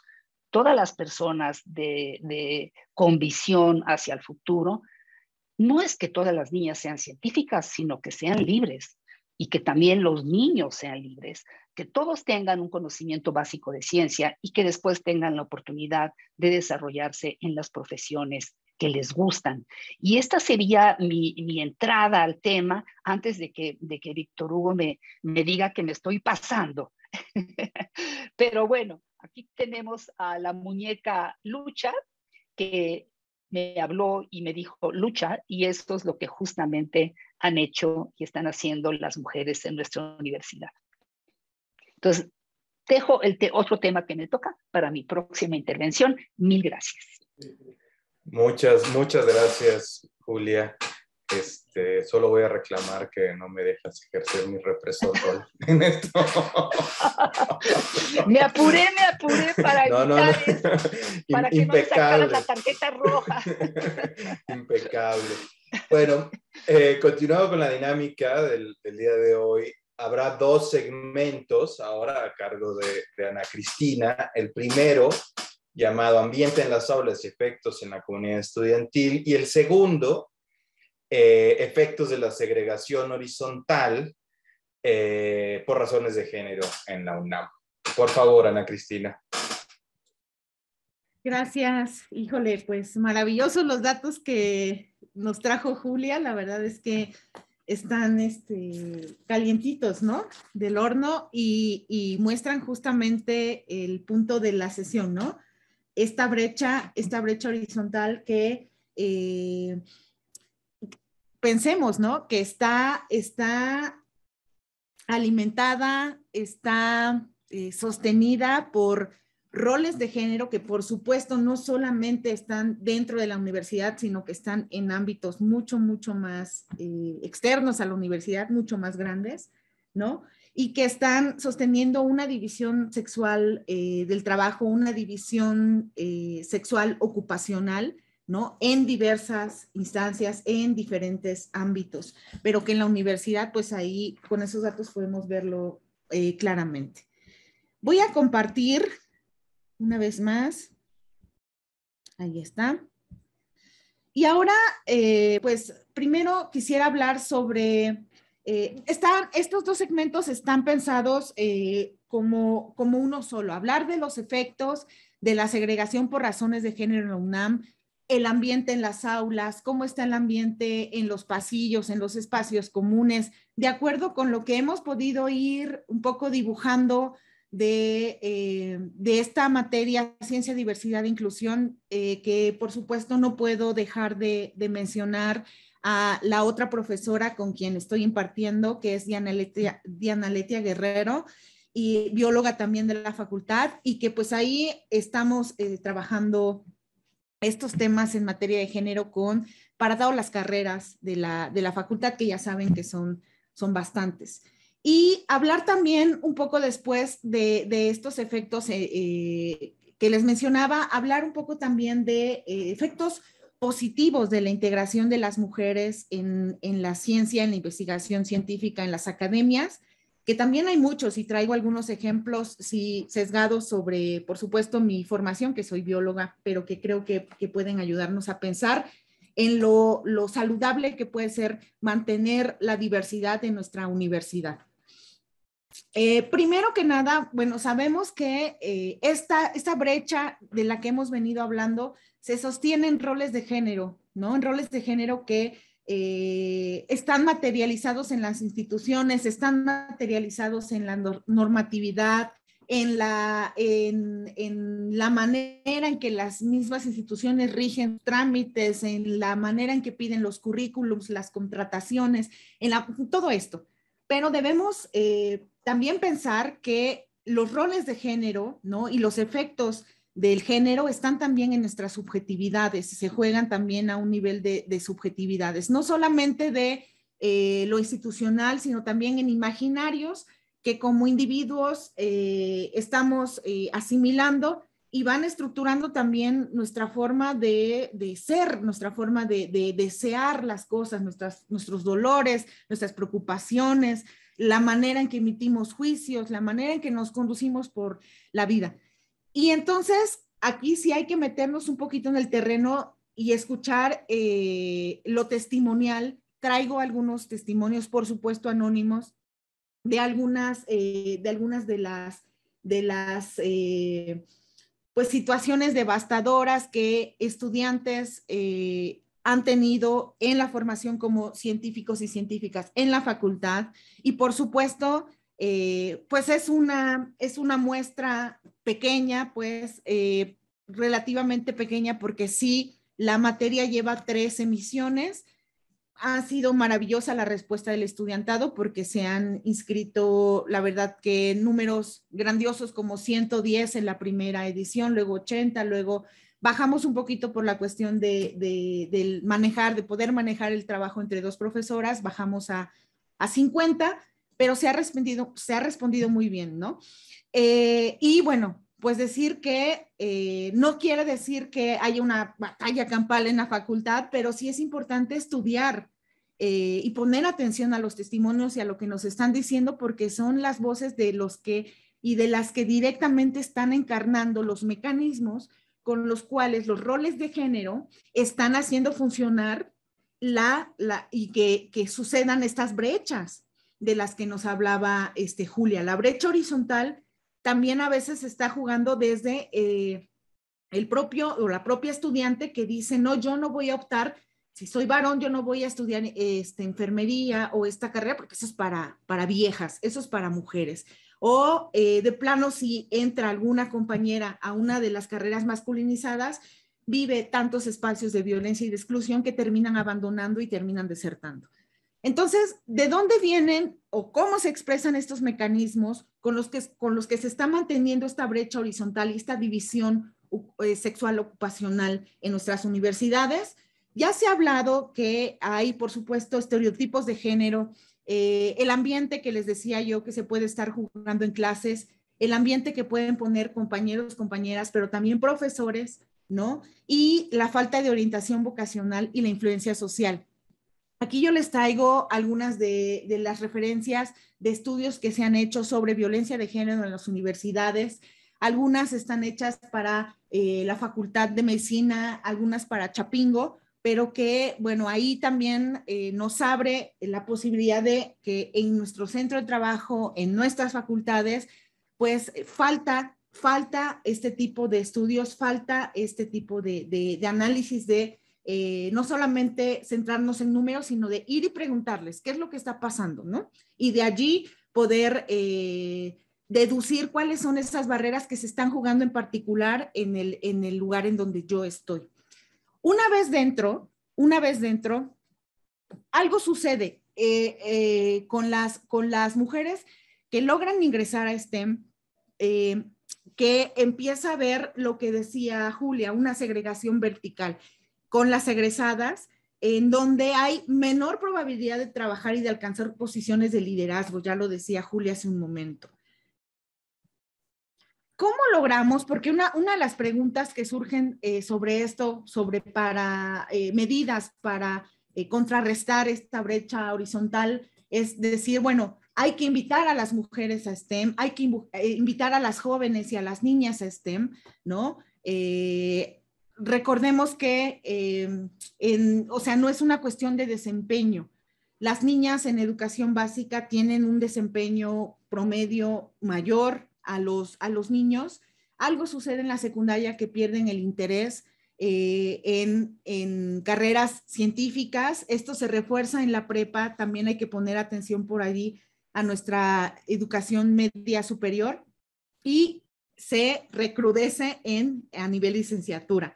todas las personas de con visión hacia el futuro, no es que todas las niñas sean científicas, sino que sean libres, y que también los niños sean libres, que todos tengan un conocimiento básico de ciencia y que después tengan la oportunidad de desarrollarse en las profesiones que les gustan. Y esta sería mi, entrada al tema antes de que, de que Víctor Hugo me, me diga que me estoy pasando. Pero bueno, aquí tenemos a la muñeca Lucha, que me habló y me dijo, Lucha, y esto es lo que justamente han hecho y están haciendo las mujeres en nuestra universidad. Entonces, dejo el otro tema que me toca para mi próxima intervención. Mil gracias. Muchas, muchas gracias, Julia. Este, solo voy a reclamar que no me dejas ejercer mi represor en esto. me apuré, me apuré para no, para que no me la tarjeta roja. impecable. Bueno, eh, continuando con la dinámica del, día de hoy, habrá dos segmentos ahora a cargo de, Ana Cristina. El primero, llamado Ambiente en las aulas y efectos en la comunidad estudiantil. Y el segundo, eh, efectos de la segregación horizontal eh, por razones de género en la UNAM. Por favor, Ana Cristina. Gracias, híjole, pues maravillosos los datos que nos trajo Julia, la verdad es que están este, calientitos, ¿no? Del horno y, muestran justamente el punto de la sesión, ¿no? Esta brecha, esta brecha horizontal que eh, pensemos, ¿no? Que está, está alimentada, está eh, sostenida por roles de género que por supuesto no solamente están dentro de la universidad, sino que están en ámbitos mucho, mucho más eh, externos a la universidad, mucho más grandes, ¿no? Y que están sosteniendo una división sexual eh, del trabajo, una división eh, sexual ocupacional, ¿no? En diversas instancias, en diferentes ámbitos, pero que en la universidad, pues ahí con esos datos podemos verlo claramente. Voy a compartir una vez más. Ahí está. Y ahora, eh, pues primero quisiera hablar sobre, eh, estos dos segmentos están pensados eh, como, como uno solo, hablar de los efectos de la segregación por razones de género en la UNAM, el ambiente en las aulas, cómo está el ambiente en los pasillos, en los espacios comunes, de acuerdo con lo que hemos podido ir un poco dibujando eh, de, esta materia, ciencia, diversidad e inclusión, eh, que por supuesto no puedo dejar de, mencionar a la otra profesora con quien estoy impartiendo, que es Diana Letia, Guerrero, y bióloga también de la facultad, y que pues ahí estamos eh, trabajando estos temas en materia de género con para todas las carreras de la, facultad, que ya saben que son bastantes. Y hablar también un poco después de, estos efectos eh, eh, que les mencionaba, hablar un poco también de eh, efectos positivos de la integración de las mujeres en, la ciencia, en la investigación científica, en las academias, que también hay muchos y traigo algunos ejemplos si sesgados sobre, por supuesto, mi formación, que soy bióloga, pero que creo que, pueden ayudarnos a pensar en lo, lo saludable que puede ser mantener la diversidad en nuestra universidad. Eh, primero que nada, bueno, sabemos que eh, esta, brecha de la que hemos venido hablando se sostiene en roles de género, ¿no? En roles de género que eh, están materializados en las instituciones, están materializados en la normatividad, en la, en, la manera en que las mismas instituciones rigen trámites, en la manera en que piden los currículums, las contrataciones, en todo esto. Pero debemos también pensar que los roles de género, ¿no? Y los efectos del género están también en nuestras subjetividades, se juegan también a un nivel de, subjetividades, no solamente de eh, lo institucional, sino también en imaginarios que como individuos eh, estamos eh, asimilando y van estructurando también nuestra forma de, ser, nuestra forma de, de, desear las cosas, nuestros dolores, nuestras preocupaciones, la manera en que emitimos juicios, la manera en que nos conducimos por la vida. Y entonces, aquí sí hay que meternos un poquito en el terreno y escuchar eh, lo testimonial. Traigo algunos testimonios, por supuesto, anónimos, de algunas, eh, de, algunas de las, de las eh, pues, situaciones devastadoras que estudiantes han tenido en la formación como científicos y científicas en la facultad. Y por supuesto, eh, pues es una, es una muestra pequeña, pues eh, relativamente pequeña, porque sí, la materia lleva tres emisiones. Ha sido maravillosa la respuesta del estudiantado porque se han inscrito, la verdad que números grandiosos como 110 en la primera edición, luego 80, luego bajamos un poquito por la cuestión de, manejar, de poder manejar el trabajo entre dos profesoras, bajamos a, 50, pero se ha respondido, se ha respondido muy bien, ¿no? Eh, y bueno, pues decir que eh, no quiere decir que haya una batalla campal en la facultad, pero sí es importante estudiar eh, y poner atención a los testimonios y a lo que nos están diciendo, porque son las voces de los que y de las que directamente están encarnando los mecanismos con los cuales los roles de género están haciendo funcionar la, la y que, que, sucedan estas brechas de las que nos hablaba este, Julia. La brecha horizontal también a veces está jugando desde eh, el propio o la propia estudiante que dice, no, yo no voy a optar, si soy varón, yo no voy a estudiar este, enfermería o esta carrera porque eso es para, para viejas, eso es para mujeres. O eh, de plano, si entra alguna compañera a una de las carreras masculinizadas, vive tantos espacios de violencia y de exclusión que terminan abandonando y terminan desertando. Entonces, ¿de dónde vienen o cómo se expresan estos mecanismos con los que, con los que se está manteniendo esta brecha horizontal y esta división eh, sexual ocupacional en nuestras universidades? Ya se ha hablado que hay, por supuesto, estereotipos de género eh, el ambiente que les decía yo que se puede estar jugando en clases, el ambiente que pueden poner compañeros, compañeras, pero también profesores, ¿no? Y la falta de orientación vocacional y la influencia social. Aquí yo les traigo algunas de, las referencias de estudios que se han hecho sobre violencia de género en las universidades, algunas están hechas para eh, la Facultad de Medicina, algunas para Chapingo, pero que, bueno, ahí también eh, nos abre la posibilidad de que en nuestro centro de trabajo, en nuestras facultades, pues eh, falta, falta este tipo de estudios, falta este tipo de, análisis de eh, no solamente centrarnos en números, sino de ir y preguntarles qué es lo que está pasando, ¿no? Y de allí poder deducir cuáles son esas barreras que se están jugando en particular en el lugar en donde yo estoy. Una vez dentro, una vez dentro, algo sucede eh, eh, con, las, con las mujeres que logran ingresar a STEM, eh, que empieza a ver lo que decía Julia, una segregación vertical con las egresadas, en donde hay menor probabilidad de trabajar y de alcanzar posiciones de liderazgo, ya lo decía Julia hace un momento. ¿Cómo logramos? Porque una, de las preguntas que surgen eh, sobre esto, sobre para eh, medidas para eh, contrarrestar esta brecha horizontal, es decir, bueno, hay que invitar a las mujeres a STEM, hay que invitar a las jóvenes y a las niñas a STEM, ¿no? recordemos que, em, en, o sea, no es una cuestión de desempeño. Las niñas en educación básica tienen un desempeño promedio mayor a los, a los niños, algo sucede en la secundaria que pierden el interés eh, en, en, carreras científicas. Esto se refuerza en la prepa. También hay que poner atención por ahí a nuestra educación media superior y se recrudece en, a nivel licenciatura.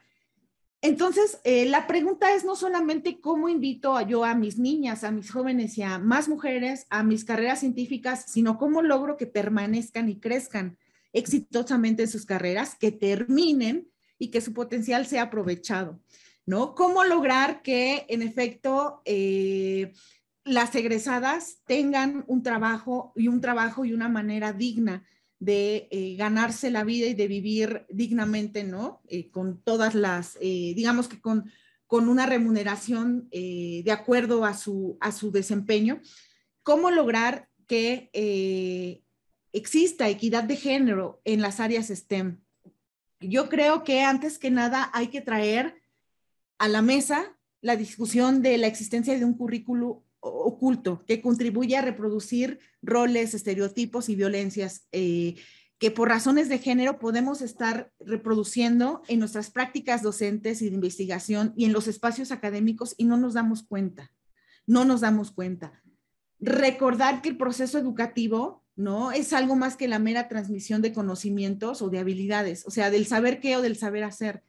Entonces, eh, la pregunta es no solamente cómo invito a yo a mis niñas, a mis jóvenes y a más mujeres a mis carreras científicas, sino cómo logro que permanezcan y crezcan exitosamente en sus carreras, que terminen y que su potencial sea aprovechado, ¿no? ¿Cómo lograr que, en efecto, eh, las egresadas tengan un trabajo y un trabajo y una manera digna? de eh, ganarse la vida y de vivir dignamente, ¿no? Eh, con todas las, eh, digamos que con, con una remuneración de acuerdo a su, a su desempeño. ¿Cómo lograr que exista equidad de género en las áreas STEM? Yo creo que antes que nada hay que traer a la mesa la discusión de la existencia de un currículo oculto, que contribuye a reproducir roles, estereotipos y violencias eh, que por razones de género podemos estar reproduciendo en nuestras prácticas docentes y de investigación y en los espacios académicos y no nos damos cuenta, no nos damos cuenta. Recordar que el proceso educativo no es algo más que la mera transmisión de conocimientos o de habilidades, o sea, del saber qué o del saber hacer,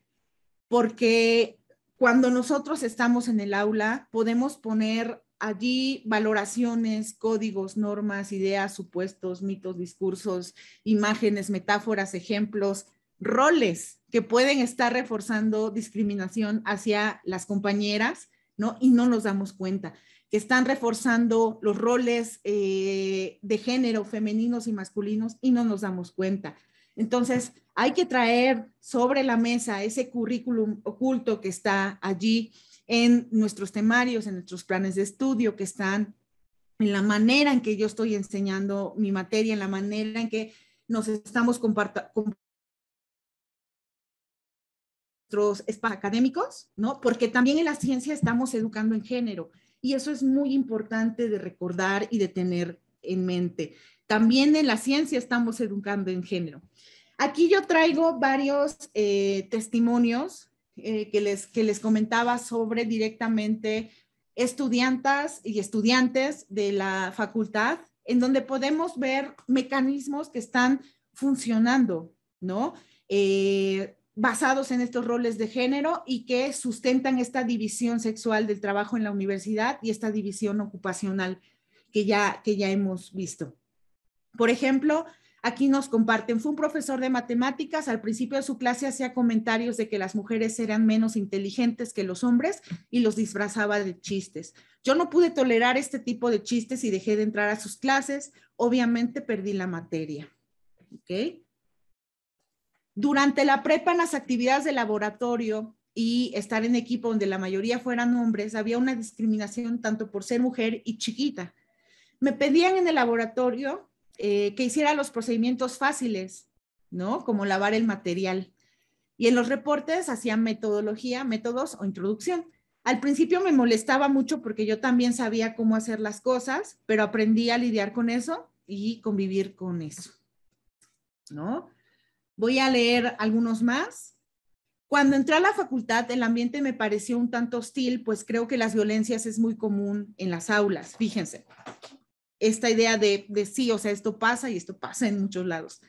porque cuando nosotros estamos en el aula podemos poner allí valoraciones, códigos, normas, ideas, supuestos, mitos, discursos, imágenes, metáforas, ejemplos, roles que pueden estar reforzando discriminación hacia las compañeras, ¿no? Y no nos damos cuenta, que están reforzando los roles eh, de género femeninos y masculinos y no nos damos cuenta. Entonces, hay que traer sobre la mesa ese currículum oculto que está allí en nuestros temarios, en nuestros planes de estudio que están en la manera en que yo estoy enseñando mi materia, en la manera en que nos estamos compartiendo nuestros espacios académicos, ¿no? Porque también en la ciencia estamos educando en género y eso es muy importante de recordar y de tener en mente. También en la ciencia estamos educando en género. Aquí yo traigo varios eh, testimonios eh, que, les, que les comentaba sobre directamente estudiantes y estudiantes de la facultad, en donde podemos ver mecanismos que están funcionando, ¿no? Eh, basados en estos roles de género y que sustentan esta división sexual del trabajo en la universidad y esta división ocupacional que ya, que ya hemos visto. Por ejemplo, Aquí nos comparten, fue un profesor de matemáticas, al principio de su clase hacía comentarios de que las mujeres eran menos inteligentes que los hombres y los disfrazaba de chistes. Yo no pude tolerar este tipo de chistes y dejé de entrar a sus clases, obviamente perdí la materia. Durante la prepa, en las actividades de laboratorio y estar en equipo donde la mayoría fueran hombres, había una discriminación tanto por ser mujer y chiquita. Me pedían en el laboratorio eh, que hiciera los procedimientos fáciles, ¿no? Como lavar el material. Y en los reportes hacía metodología, métodos o introducción. Al principio me molestaba mucho porque yo también sabía cómo hacer las cosas, pero aprendí a lidiar con eso y convivir con eso. ¿No? Voy a leer algunos más. Cuando entré a la facultad, el ambiente me pareció un tanto hostil, pues creo que las violencias es muy común en las aulas, fíjense esta idea de, sí, o sea, esto pasa y esto pasa en muchos lados,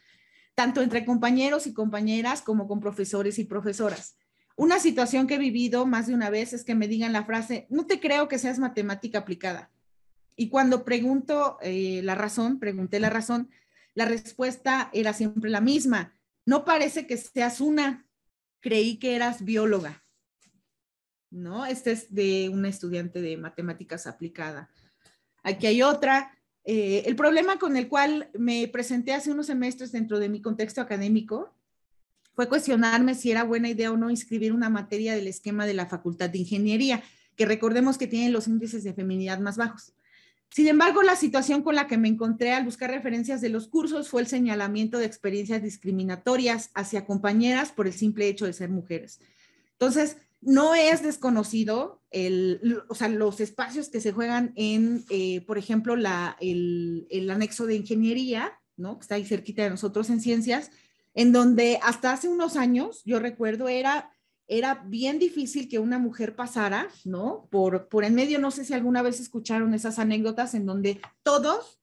tanto entre compañeros y compañeras como con profesores y profesoras. Una situación que he vivido más de una vez es que me digan la frase, no te creo que seas matemática aplicada. Y cuando pregunto eh, la razón, pregunté la razón, la respuesta era siempre la misma. No parece que seas una, creí que eras bióloga. ¿No? Este es de una estudiante de matemáticas aplicada. Aquí hay otra. Eh, el problema con el cual me presenté hace unos semestres dentro de mi contexto académico fue cuestionarme si era buena idea o no inscribir una materia del esquema de la Facultad de Ingeniería, que recordemos que tiene los índices de feminidad más bajos. Sin embargo, la situación con la que me encontré al buscar referencias de los cursos fue el señalamiento de experiencias discriminatorias hacia compañeras por el simple hecho de ser mujeres. Entonces, no es desconocido, o sea, los espacios que se juegan en, eh, por ejemplo, la, el, anexo de ingeniería, ¿no? Que está ahí cerquita de nosotros en ciencias, en donde hasta hace unos años, yo recuerdo, era, era bien difícil que una mujer pasara, ¿no? Por, por en medio, no sé si alguna vez escucharon esas anécdotas en donde todos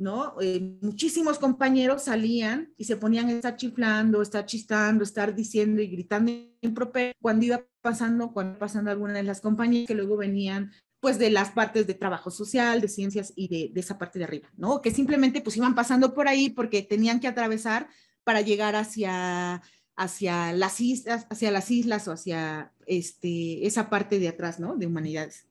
¿no? Eh, muchísimos compañeros salían y se ponían a estar chiflando, estar chistando, estar diciendo y gritando improperio cuando iba pasando, cuando pasando alguna de las compañías que luego venían pues de las partes de trabajo social, de ciencias y de, esa parte de arriba, ¿no? Que simplemente pues iban pasando por ahí porque tenían que atravesar para llegar hacia, hacia, las, islas, hacia las islas o hacia este, esa parte de atrás, ¿no? De humanidades.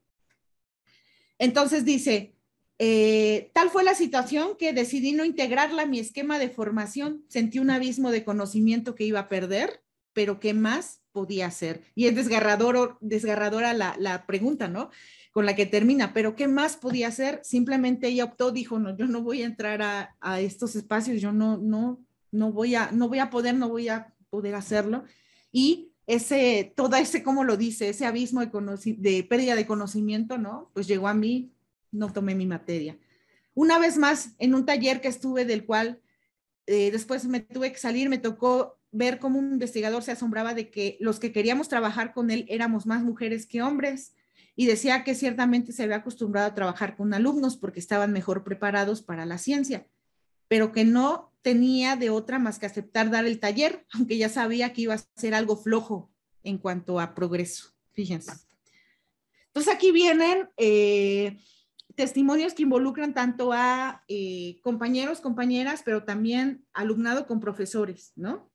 Entonces dice, eh, tal fue la situación que decidí no integrarla a mi esquema de formación. Sentí un abismo de conocimiento que iba a perder, pero ¿qué más podía hacer? Y es desgarrador, desgarradora la, pregunta, ¿no? Con la que termina, pero ¿qué más podía hacer? Simplemente ella optó, dijo, no, yo no voy a entrar a, estos espacios, yo no, no, no voy a, no voy a poder, no voy a poder hacerlo. Y ese, todo ese, como lo dice, ese abismo de, de pérdida de conocimiento, ¿no? Pues llegó a mí no tomé mi materia. Una vez más, en un taller que estuve del cual eh, después me tuve que salir, me tocó ver cómo un investigador se asombraba de que los que queríamos trabajar con él éramos más mujeres que hombres y decía que ciertamente se había acostumbrado a trabajar con alumnos porque estaban mejor preparados para la ciencia, pero que no tenía de otra más que aceptar dar el taller, aunque ya sabía que iba a ser algo flojo en cuanto a progreso. Fíjense. Entonces aquí vienen eh, testimonios que involucran tanto a eh, compañeros, compañeras, pero también alumnado con profesores, ¿no?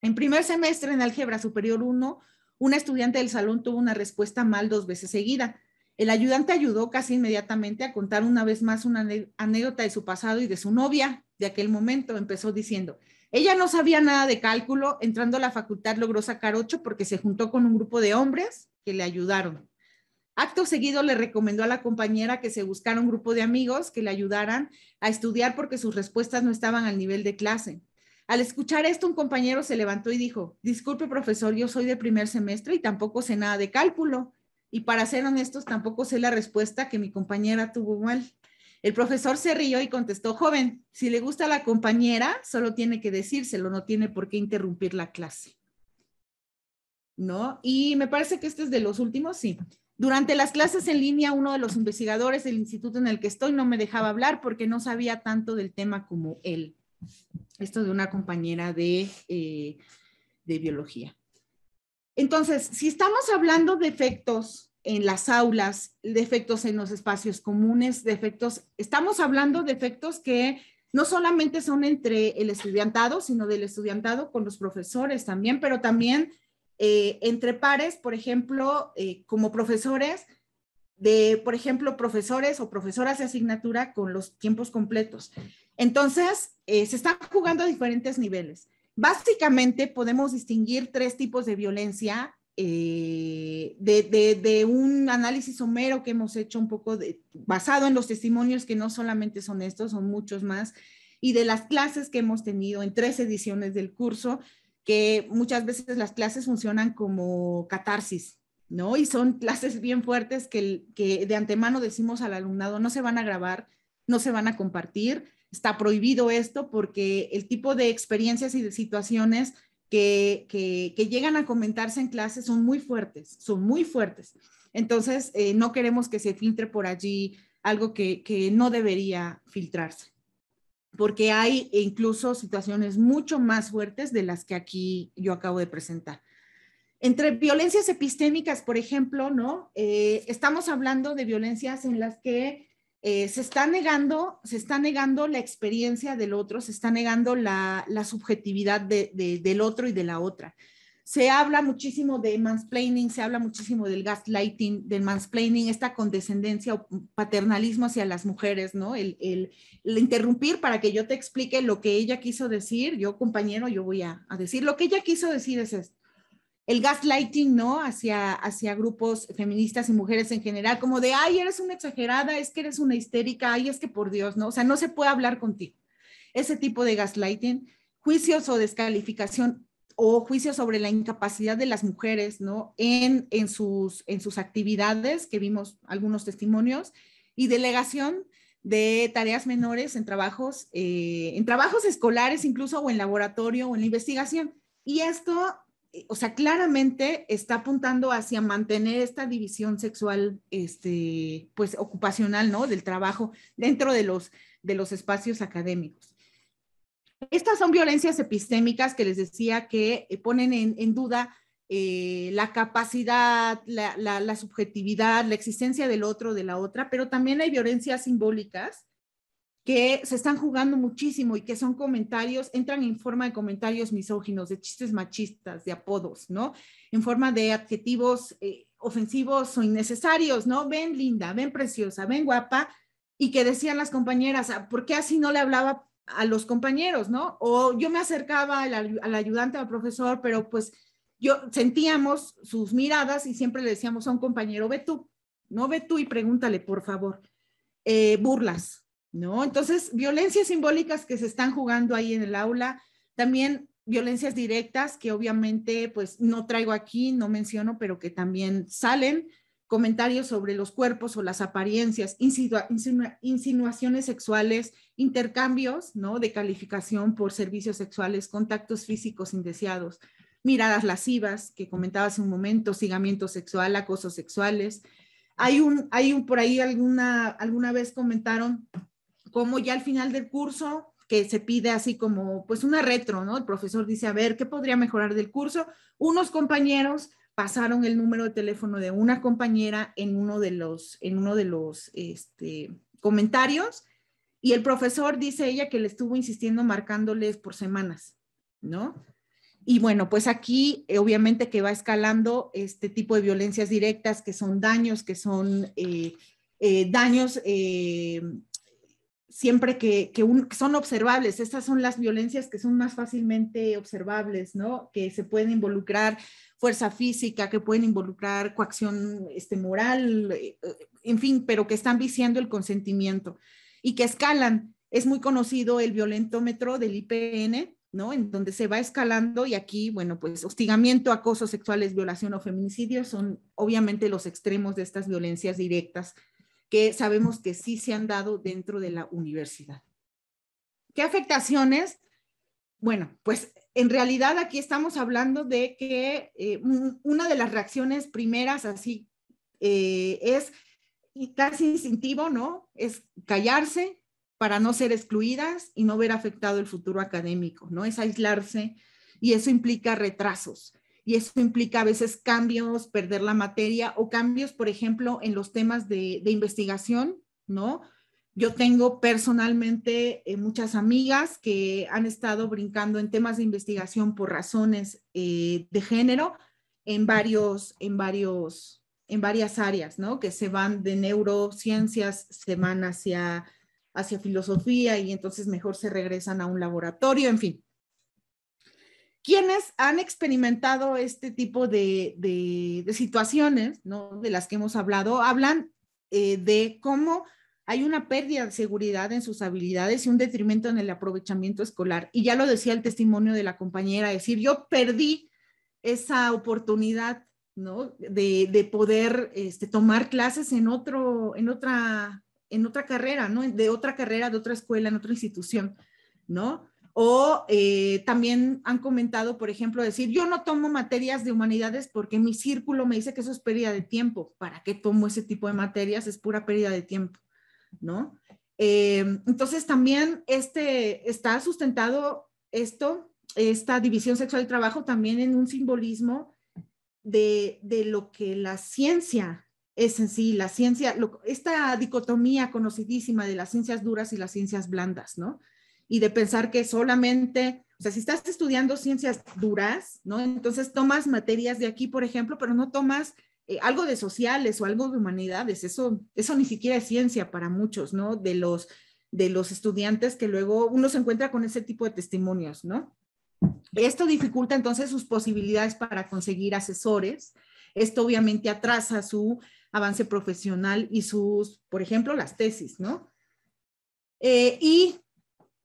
En primer semestre en Álgebra Superior 1, una estudiante del salón tuvo una respuesta mal dos veces seguida. El ayudante ayudó casi inmediatamente a contar una vez más una anécdota de su pasado y de su novia de aquel momento. Empezó diciendo, ella no sabía nada de cálculo, entrando a la facultad logró sacar ocho porque se juntó con un grupo de hombres que le ayudaron. Acto seguido le recomendó a la compañera que se buscara un grupo de amigos que le ayudaran a estudiar porque sus respuestas no estaban al nivel de clase. Al escuchar esto, un compañero se levantó y dijo, disculpe profesor, yo soy de primer semestre y tampoco sé nada de cálculo. Y para ser honestos, tampoco sé la respuesta que mi compañera tuvo mal. El profesor se rió y contestó, joven, si le gusta la compañera, solo tiene que decírselo, no tiene por qué interrumpir la clase. ¿No? Y me parece que este es de los últimos, sí. Durante las clases en línea, uno de los investigadores del instituto en el que estoy no me dejaba hablar porque no sabía tanto del tema como él. Esto de una compañera de, eh, de biología. Entonces, si estamos hablando de efectos en las aulas, de efectos en los espacios comunes, de efectos, estamos hablando de efectos que no solamente son entre el estudiantado, sino del estudiantado con los profesores también, pero también eh, entre pares, por ejemplo, eh, como profesores, de, por ejemplo, profesores o profesoras de asignatura con los tiempos completos. Entonces, eh, se están jugando a diferentes niveles. Básicamente, podemos distinguir tres tipos de violencia de, un análisis somero que hemos hecho un poco basado en los testimonios que no solamente son estos, son muchos más, y de las clases que hemos tenido en tres ediciones del curso, que muchas veces las clases funcionan como catarsis, ¿no? Y son clases bien fuertes que, que de antemano decimos al alumnado, no se van a grabar, no se van a compartir, está prohibido esto porque el tipo de experiencias y de situaciones que, llegan a comentarse en clases son muy fuertes, son muy fuertes. Entonces, eh, no queremos que se filtre por allí algo que no debería filtrarse porque hay incluso situaciones mucho más fuertes de las que aquí yo acabo de presentar. Entre violencias epistémicas, por ejemplo, ¿no? Eh, estamos hablando de violencias en las que eh, se está negando, la experiencia del otro, se está negando la, subjetividad del otro y de la otra. Se habla muchísimo de mansplaining, se habla muchísimo del gaslighting, del mansplaining, esta condescendencia o paternalismo hacia las mujeres, ¿no? El, interrumpir para que yo te explique lo que ella quiso decir, yo compañero, yo voy a, decir, lo que ella quiso decir es esto el gaslighting, ¿no? Hacia, hacia grupos feministas y mujeres en general, como de, ay, eres una exagerada, es que eres una histérica, ay, es que por Dios, ¿no? O sea, no se puede hablar contigo. Ese tipo de gaslighting, juicios o descalificación o juicios sobre la incapacidad de las mujeres, ¿no? En, sus, en sus actividades, que vimos algunos testimonios, y delegación de tareas menores en trabajos, eh, en trabajos escolares incluso, o en laboratorio, o en la investigación. Y esto, eh, o sea, claramente está apuntando hacia mantener esta división sexual, este, pues, ocupacional, ¿no? Del trabajo dentro de los, de los espacios académicos. Estas son violencias epistémicas que les decía que eh, ponen en, duda eh, la capacidad, la, subjetividad, la existencia del otro, de la otra, pero también hay violencias simbólicas que se están jugando muchísimo y que son comentarios, entran en forma de comentarios misóginos, de chistes machistas, de apodos, ¿no? En forma de adjetivos eh, ofensivos o innecesarios, ¿no? Ven linda, ven preciosa, ven guapa, y que decían las compañeras, ah, ¿por qué así no le hablaba a los compañeros, ¿no? O yo me acercaba al, al ayudante, al profesor, pero pues yo sentíamos sus miradas y siempre le decíamos a un compañero, ve tú, no ve tú y pregúntale, por favor. Eh, burlas, ¿no? Entonces, violencias simbólicas que se están jugando ahí en el aula, también violencias directas que obviamente pues no traigo aquí, no menciono, pero que también salen, comentarios sobre los cuerpos o las apariencias, insinuaciones sexuales, intercambios ¿no? de calificación por servicios sexuales, contactos físicos indeseados, miradas lascivas que comentaba hace un momento, sigamiento sexual, acosos sexuales. Hay un, hay un por ahí alguna, alguna vez comentaron cómo ya al final del curso que se pide así como pues una retro, ¿no? El profesor dice, a ver, ¿qué podría mejorar del curso? Unos compañeros pasaron el número de teléfono de una compañera en uno de los, en uno de los este, comentarios y el profesor dice ella que le estuvo insistiendo marcándoles por semanas, ¿no? Y bueno, pues aquí eh, obviamente que va escalando este tipo de violencias directas que son daños, que son eh, eh, daños siempre que, son observables. Estas son las violencias que son más fácilmente observables, ¿no? Que se pueden involucrar fuerza física, que pueden involucrar coacción este, moral, eh, eh, en fin, pero que están viciando el consentimiento y que escalan. Es muy conocido el violentómetro del IPN, ¿no? En donde se va escalando y aquí, bueno, pues hostigamiento, acoso sexuales, violación o feminicidio son obviamente los extremos de estas violencias directas que sabemos que sí se han dado dentro de la universidad. ¿Qué afectaciones? Bueno, pues en realidad aquí estamos hablando de que eh, una de las reacciones primeras así eh, es casi instintivo, ¿no? Es callarse para no ser excluidas y no ver afectado el futuro académico, ¿no? Es aislarse y eso implica retrasos y eso implica a veces cambios, perder la materia o cambios, por ejemplo, en los temas de, investigación, ¿no? Yo tengo personalmente eh, muchas amigas que han estado brincando en temas de investigación por razones eh, de género en varios, en varios, en varias áreas, ¿no? Que se van de neurociencias, se van hacia, hacia filosofía y entonces mejor se regresan a un laboratorio, en fin quienes han experimentado este tipo de, situaciones, ¿no? De las que hemos hablado, hablan eh, de cómo hay una pérdida de seguridad en sus habilidades y un detrimento en el aprovechamiento escolar. Y ya lo decía el testimonio de la compañera, es decir, yo perdí esa oportunidad, ¿no? De, poder este, tomar clases en, otro, en, otra, en otra carrera, ¿no? De otra carrera, de otra escuela, en otra institución, ¿no? O eh, también han comentado, por ejemplo, decir, yo no tomo materias de humanidades porque mi círculo me dice que eso es pérdida de tiempo. ¿Para qué tomo ese tipo de materias? Es pura pérdida de tiempo, ¿no? Eh, entonces también este, está sustentado esto, esta división sexual y trabajo también en un simbolismo de, de lo que la ciencia es en sí, la ciencia, esta dicotomía conocidísima de las ciencias duras y las ciencias blandas, ¿no? y de pensar que solamente, o sea, si estás estudiando ciencias duras, ¿no? Entonces tomas materias de aquí, por ejemplo, pero no tomas eh, algo de sociales o algo de humanidades. Eso, eso ni siquiera es ciencia para muchos, ¿no? De los, de los estudiantes que luego uno se encuentra con ese tipo de testimonios, ¿no? Esto dificulta entonces sus posibilidades para conseguir asesores. Esto obviamente atrasa su avance profesional y sus, por ejemplo, las tesis, ¿no? Eh, y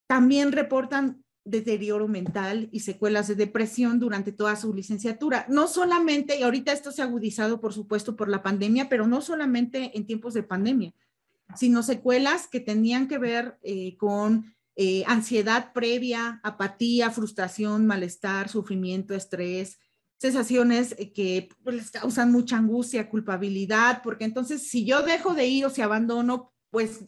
también reportan deterioro mental y secuelas de depresión durante toda su licenciatura. No solamente, y ahorita esto se ha agudizado, por supuesto, por la pandemia, pero no solamente en tiempos de pandemia, sino secuelas que tenían que ver eh, con eh, ansiedad previa, apatía, frustración, malestar, sufrimiento, estrés, sensaciones eh, que pues, les causan mucha angustia, culpabilidad, porque entonces si yo dejo de ir o si abandono, pues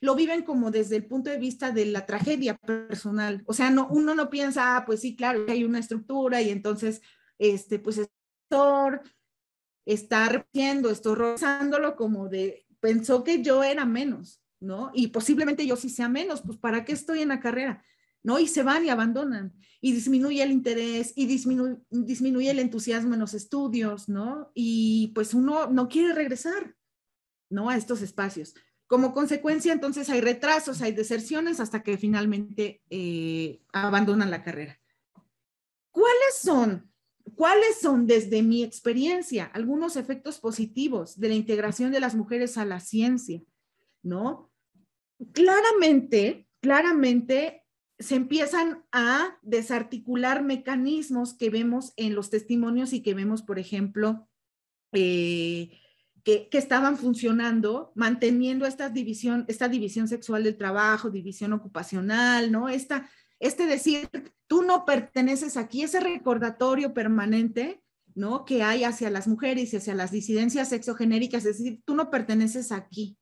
lo viven como desde el punto de vista de la tragedia personal. O sea, no, uno no piensa, ah, pues sí, claro, hay una estructura y entonces, este, pues, el actor está repitiendo, está rozándolo como de, pensó que yo era menos, ¿no? Y posiblemente yo sí sea menos, pues, ¿para qué estoy en la carrera? ¿no? Y se van y abandonan, y disminuye el interés, y disminuye el entusiasmo en los estudios, ¿no? Y pues uno no quiere regresar, ¿no? A estos espacios. Como consecuencia, entonces hay retrasos, hay deserciones hasta que finalmente eh, abandonan la carrera. ¿Cuáles son? ¿Cuáles son desde mi experiencia algunos efectos positivos de la integración de las mujeres a la ciencia? ¿No? Claramente, claramente se empiezan a desarticular mecanismos que vemos en los testimonios y que vemos, por ejemplo, eh, que, estaban funcionando, manteniendo esta división, esta división sexual del trabajo, división ocupacional, ¿no? Esta, este decir, tú no perteneces aquí, ese recordatorio permanente, ¿no? Que hay hacia las mujeres y hacia las disidencias sexogenéricas, es decir, tú no perteneces aquí.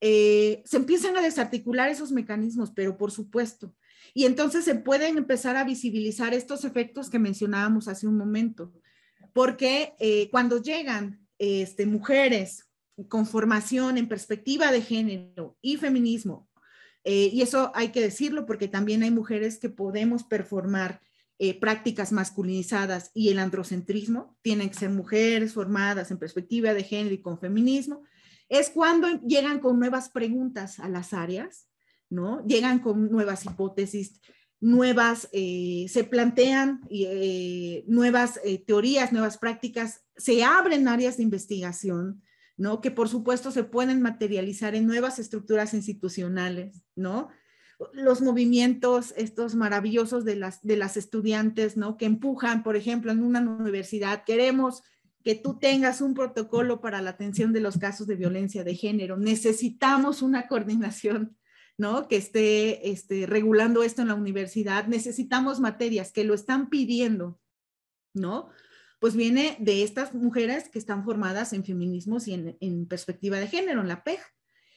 Eh, se empiezan a desarticular esos mecanismos, pero por supuesto. Y entonces se pueden empezar a visibilizar estos efectos que mencionábamos hace un momento, porque eh, cuando llegan este, mujeres con formación en perspectiva de género y feminismo. Eh, y eso hay que decirlo porque también hay mujeres que podemos performar eh, prácticas masculinizadas y el androcentrismo. Tienen que ser mujeres formadas en perspectiva de género y con feminismo. Es cuando llegan con nuevas preguntas a las áreas, ¿no? Llegan con nuevas hipótesis, nuevas, eh, se plantean nuevas teorías, nuevas prácticas se abren áreas de investigación, ¿no? Que por supuesto se pueden materializar en nuevas estructuras institucionales, ¿no? Los movimientos estos maravillosos de las, de las estudiantes, ¿no? Que empujan, por ejemplo, en una universidad, queremos que tú tengas un protocolo para la atención de los casos de violencia de género. Necesitamos una coordinación, ¿no? Que esté, esté regulando esto en la universidad. Necesitamos materias que lo están pidiendo, ¿no? pues viene de estas mujeres que están formadas en feminismos y en, perspectiva de género, en la PEG.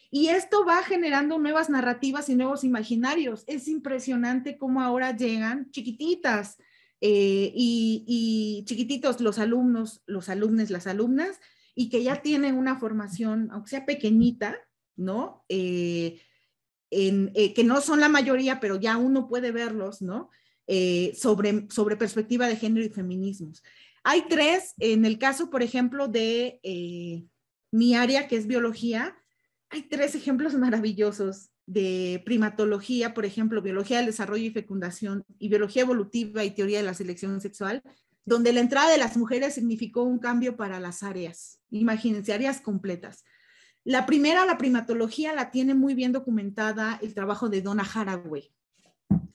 Y esto va generando nuevas narrativas y nuevos imaginarios. Es impresionante cómo ahora llegan chiquititas eh, y, chiquititos los alumnos, los alumnos, las alumnas, y que ya tienen una formación, aunque sea pequeñita, ¿no? Eh, eh, que no son la mayoría, pero ya uno puede verlos, ¿no? sobre, sobre perspectiva de género y feminismos. Hay tres, en el caso, por ejemplo, de eh, mi área que es biología, hay tres ejemplos maravillosos de primatología, por ejemplo, biología del desarrollo y fecundación y biología evolutiva y teoría de la selección sexual, donde la entrada de las mujeres significó un cambio para las áreas, imagínense, áreas completas. La primera, la primatología, la tiene muy bien documentada el trabajo de Donna Haraway.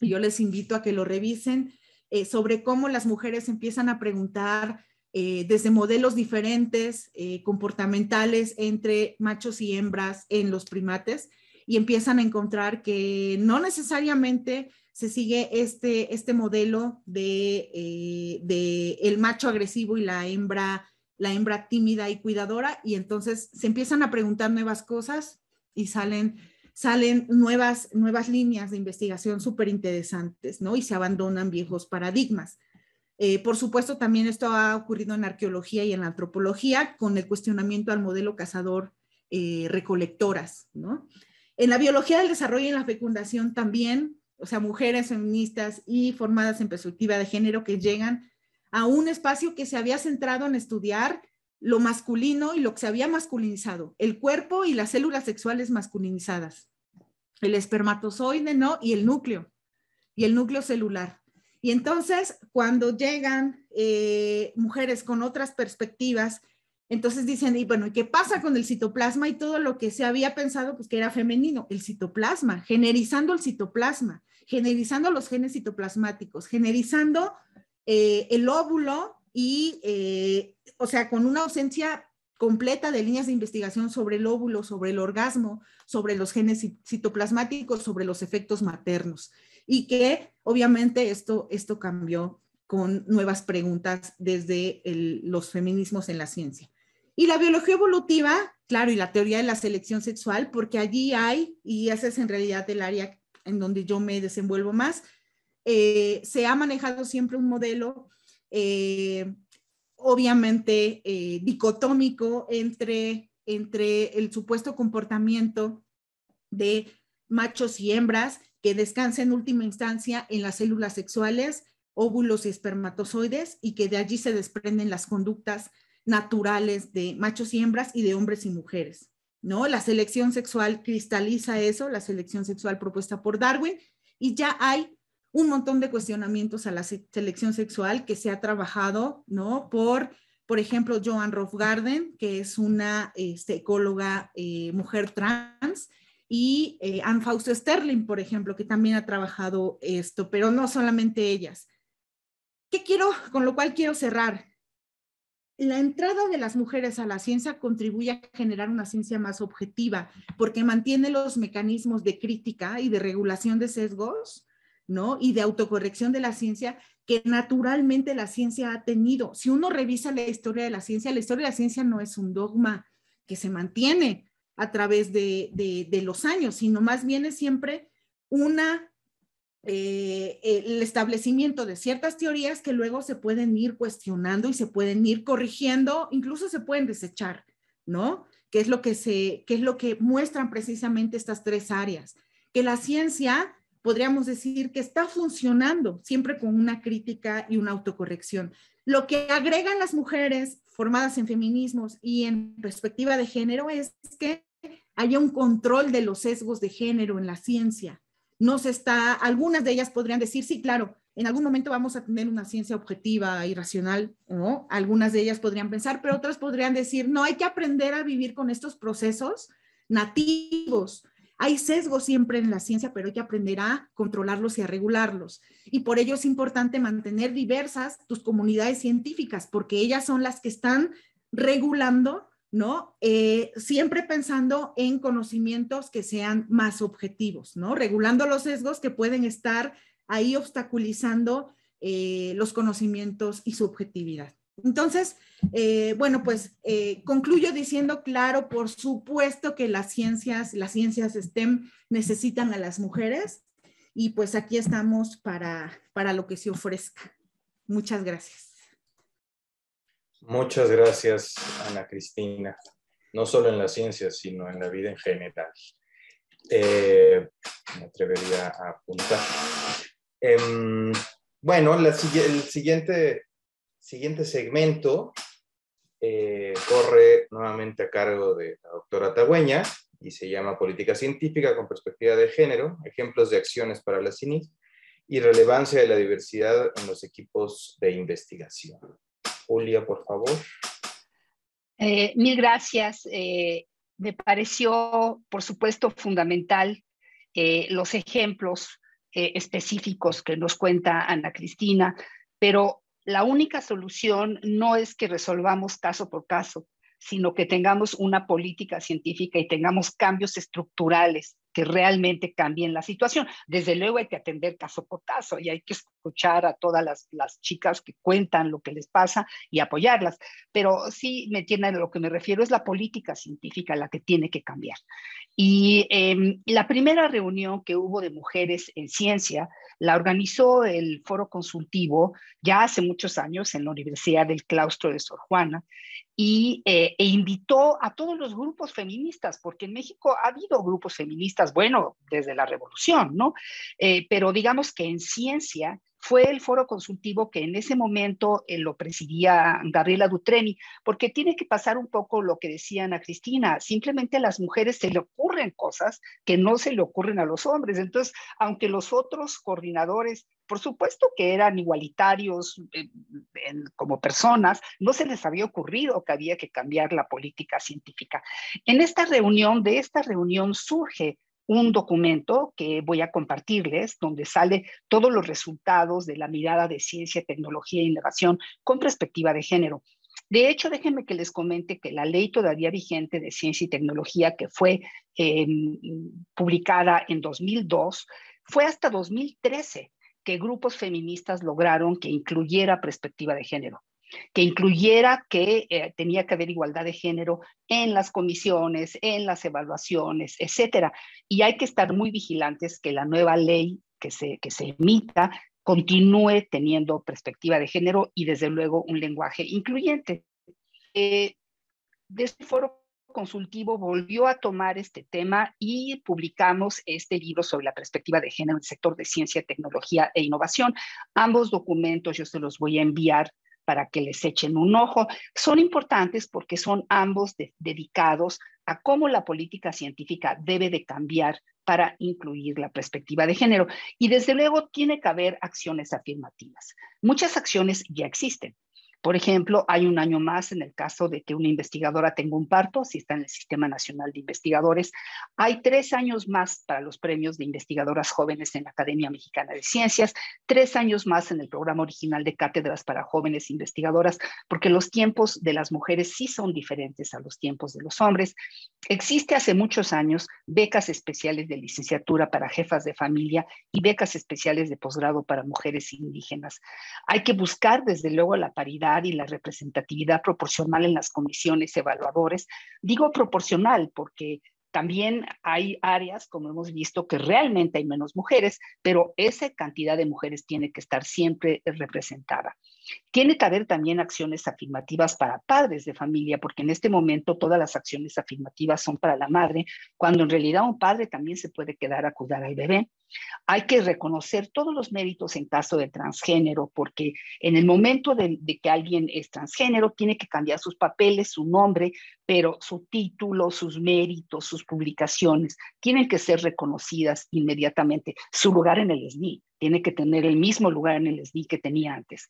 Yo les invito a que lo revisen. Eh, sobre cómo las mujeres empiezan a preguntar eh, desde modelos diferentes, eh, comportamentales entre machos y hembras en los primates, y empiezan a encontrar que no necesariamente se sigue este, este modelo de, de el macho agresivo y la hembra la hembra tímida y cuidadora, y entonces se empiezan a preguntar nuevas cosas y salen salen nuevas, nuevas líneas de investigación súper interesantes, ¿no? Y se abandonan viejos paradigmas. Eh, por supuesto, también esto ha ocurrido en arqueología y en la antropología con el cuestionamiento al modelo cazador-recolectoras, eh, ¿no? En la biología del desarrollo y en la fecundación también, o sea, mujeres feministas y formadas en perspectiva de género que llegan a un espacio que se había centrado en estudiar lo masculino y lo que se había masculinizado, el cuerpo y las células sexuales masculinizadas, el espermatozoide, ¿no? Y el núcleo, y el núcleo celular. Y entonces, cuando llegan eh, mujeres con otras perspectivas, entonces dicen, y bueno, ¿y qué pasa con el citoplasma y todo lo que se había pensado, pues, que era femenino? El citoplasma, generizando el citoplasma, generizando los genes citoplasmáticos, generizando eh, el óvulo y, eh, o sea, con una ausencia completa de líneas de investigación sobre el óvulo, sobre el orgasmo, sobre los genes citoplasmáticos, sobre los efectos maternos. Y que obviamente esto, esto cambió con nuevas preguntas desde los feminismos en la ciencia. Y la biología evolutiva, claro, y la teoría de la selección sexual, porque allí hay, y ese es en realidad el área en donde yo me desenvuelvo más, eh, se ha manejado siempre un modelo eh, obviamente eh, dicotómico entre, entre el supuesto comportamiento de machos y hembras que descansa en última instancia en las células sexuales, óvulos y espermatozoides y que de allí se desprenden las conductas naturales de machos y hembras y de hombres y mujeres. ¿No? La selección sexual cristaliza eso, la selección sexual propuesta por Darwin, y ya hay un montón de cuestionamientos a la selección sexual que se ha trabajado, ¿no? Por, por ejemplo, Joan Rothgarden, que es una este, eh, ecóloga eh, mujer trans, y eh, Anne Fausto Sterling, por ejemplo, que también ha trabajado esto, pero no solamente ellas. ¿Qué quiero, con lo cual quiero cerrar? la entrada de las mujeres a la ciencia contribuye a generar una ciencia más objetiva, porque mantiene los mecanismos de crítica y de regulación de sesgos y de autocorrección de la ciencia que naturalmente la ciencia ha tenido. Si uno revisa la historia de la ciencia, la historia de la ciencia no es un dogma que se mantiene a través de, los años, sino más bien es siempre una, eh, el establecimiento de ciertas teorías que luego se pueden ir cuestionando y se pueden ir corrigiendo, incluso se pueden desechar, ¿no? Que es lo que, se, que, es lo que muestran precisamente estas tres áreas. Que la ciencia podríamos decir que está funcionando, siempre con una crítica y una autocorrección. Lo que agregan las mujeres formadas en feminismos y en perspectiva de género es que haya un control de los sesgos de género en la ciencia. No está, algunas de ellas podrían decir, sí, claro, en algún momento vamos a tener una ciencia objetiva y racional, ¿no? Algunas de ellas podrían pensar, pero otras podrían decir, no, hay que aprender a vivir con estos procesos nativos, hay sesgos siempre en la ciencia, pero hay que aprender a controlarlos y a regularlos. Y por ello es importante mantener diversas tus comunidades científicas, porque ellas son las que están regulando, ¿no? Eh, siempre pensando en conocimientos que sean más objetivos, ¿no? Regulando los sesgos que pueden estar ahí obstaculizando eh, los conocimientos y su objetividad. Entonces, eh, bueno, pues eh, concluyo diciendo, claro, por supuesto que las ciencias, las ciencias STEM necesitan a las mujeres y pues aquí estamos para, lo que se ofrezca. Muchas gracias. Muchas gracias, Ana Cristina, no solo en las ciencias, sino en la vida en general. Eh, me atrevería a apuntar. Em, bueno, el siguiente siguiente segmento eh, corre nuevamente a cargo de la doctora Tagüeña y se llama Política Científica con Perspectiva de Género, Ejemplos de Acciones para la CINIC y Relevancia de la Diversidad en los Equipos de Investigación. Julia, por favor. Eh, mil gracias. Eh, me pareció, por supuesto, fundamental los ejemplos específicos que nos cuenta Ana Cristina, pero la única solución no es que resolvamos caso por caso, sino que tengamos una política científica y tengamos cambios estructurales que realmente cambien la situación. Desde luego hay que atender caso por caso y hay que escuchar a todas las, chicas que cuentan lo que les pasa y apoyarlas. Pero sí me entienden lo que me refiero, es la política científica la que tiene que cambiar. Y em, la primera reunión que hubo de mujeres en ciencia la organizó el foro consultivo ya hace muchos años en la Universidad del Claustro de Sor Juana y, eh, e invitó a todos los grupos feministas, porque en México ha habido grupos feministas, bueno, desde la revolución, ¿no? Eh, pero digamos que en ciencia fue el foro consultivo que en ese momento eh, lo presidía Gabriela Dutreni, porque tiene que pasar un poco lo que decían a Cristina, simplemente a las mujeres se le ocurren cosas que no se le ocurren a los hombres. Entonces, aunque los otros coordinadores, por supuesto que eran igualitarios eh, como personas, no se les había ocurrido que había que cambiar la política científica. En esta reunión, de esta reunión surge un documento que voy a compartirles, donde sale todos los resultados de la mirada de ciencia, tecnología e innovación con perspectiva de género. De hecho, déjenme que les comente que la ley todavía vigente de ciencia y tecnología, que fue em, publicada en 2002, fue hasta 2013 que grupos feministas lograron que incluyera perspectiva de género que incluyera que eh, tenía que haber igualdad de género en las comisiones, en las evaluaciones, etcétera. Y hay que estar muy vigilantes que la nueva ley que se, emita continúe teniendo perspectiva de género y desde luego un lenguaje incluyente. Eh, de este foro consultivo volvió a tomar este tema y publicamos este libro sobre la perspectiva de género en el sector de ciencia, tecnología e innovación. Ambos documentos yo se los voy a enviar para que les echen un ojo. Son importantes porque son ambos dedicados a cómo la política científica debe de cambiar para incluir la perspectiva de género. Y desde luego tiene que haber acciones afirmativas. Muchas acciones ya existen. Por ejemplo, hay un año más en el caso de que una investigadora tenga un parto, si está en el Sistema Nacional de Investigadores. Hay tres años más para los premios de investigadoras jóvenes en la Academia Mexicana de Ciencias, tres años más en el programa original de cátedras para jóvenes investigadoras, porque los tiempos de las mujeres sí son diferentes a los tiempos de los hombres. Existe hace muchos años becas especiales de licenciatura para jefas de familia y becas especiales de posgrado para mujeres indígenas. Hay que buscar desde luego la paridad y la representatividad proporcional en las comisiones evaluadores. Digo proporcional porque también hay áreas, como hemos visto, que realmente hay menos mujeres, pero esa cantidad de mujeres tiene que estar siempre representada. Tiene que haber también acciones afirmativas para padres de familia, porque en este momento todas las acciones afirmativas son para la madre, cuando en realidad un padre también se puede quedar a cuidar al bebé. Hay que reconocer todos los méritos en caso de transgénero, porque en el momento de, que alguien es transgénero, tiene que cambiar sus papeles, su nombre, pero su título, sus méritos, sus publicaciones, tienen que ser reconocidas inmediatamente. Su lugar en el SNI tiene que tener el mismo lugar en el SDI que tenía antes.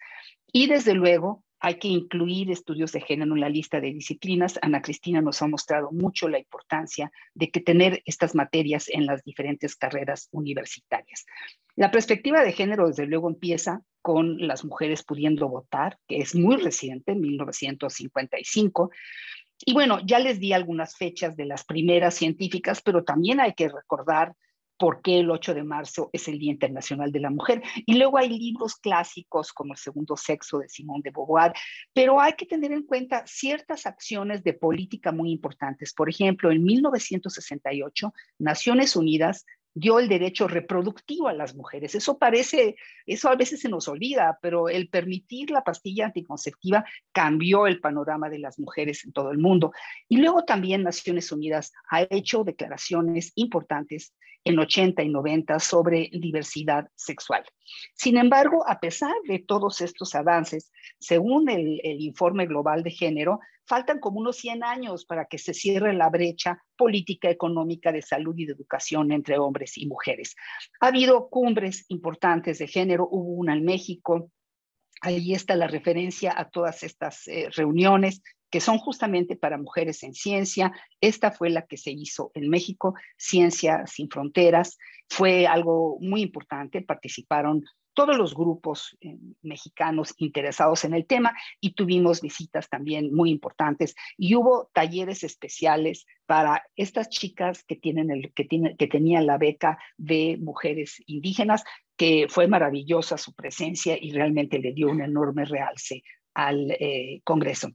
Y desde luego hay que incluir estudios de género en la lista de disciplinas. Ana Cristina nos ha mostrado mucho la importancia de que tener estas materias en las diferentes carreras universitarias. La perspectiva de género, desde luego, empieza con las mujeres pudiendo votar, que es muy reciente, 1955. Y bueno, ya les di algunas fechas de las primeras científicas, pero también hay que recordar por qué el 8 de marzo es el Día Internacional de la Mujer. Y luego hay libros clásicos como El Segundo Sexo de Simón de Beauvoir, pero hay que tener en cuenta ciertas acciones de política muy importantes. Por ejemplo, en 1968, Naciones Unidas dio el derecho reproductivo a las mujeres. Eso parece, eso a veces se nos olvida, pero el permitir la pastilla anticonceptiva cambió el panorama de las mujeres en todo el mundo. Y luego también Naciones Unidas ha hecho declaraciones importantes en 80 y 90 sobre diversidad sexual. Sin embargo, a pesar de todos estos avances, según el, informe global de género, faltan como unos 100 años para que se cierre la brecha política, económica, de salud y de educación entre hombres y mujeres. Ha habido cumbres importantes de género, hubo una en México, Ahí está la referencia a todas estas eh, reuniones que son justamente para mujeres en ciencia. Esta fue la que se hizo en México, Ciencia sin Fronteras. Fue algo muy importante, participaron todos los grupos eh, mexicanos interesados en el tema y tuvimos visitas también muy importantes y hubo talleres especiales para estas chicas que tienen el que tiene, que tenían la beca de mujeres indígenas que fue maravillosa su presencia y realmente le dio un enorme realce al eh, Congreso.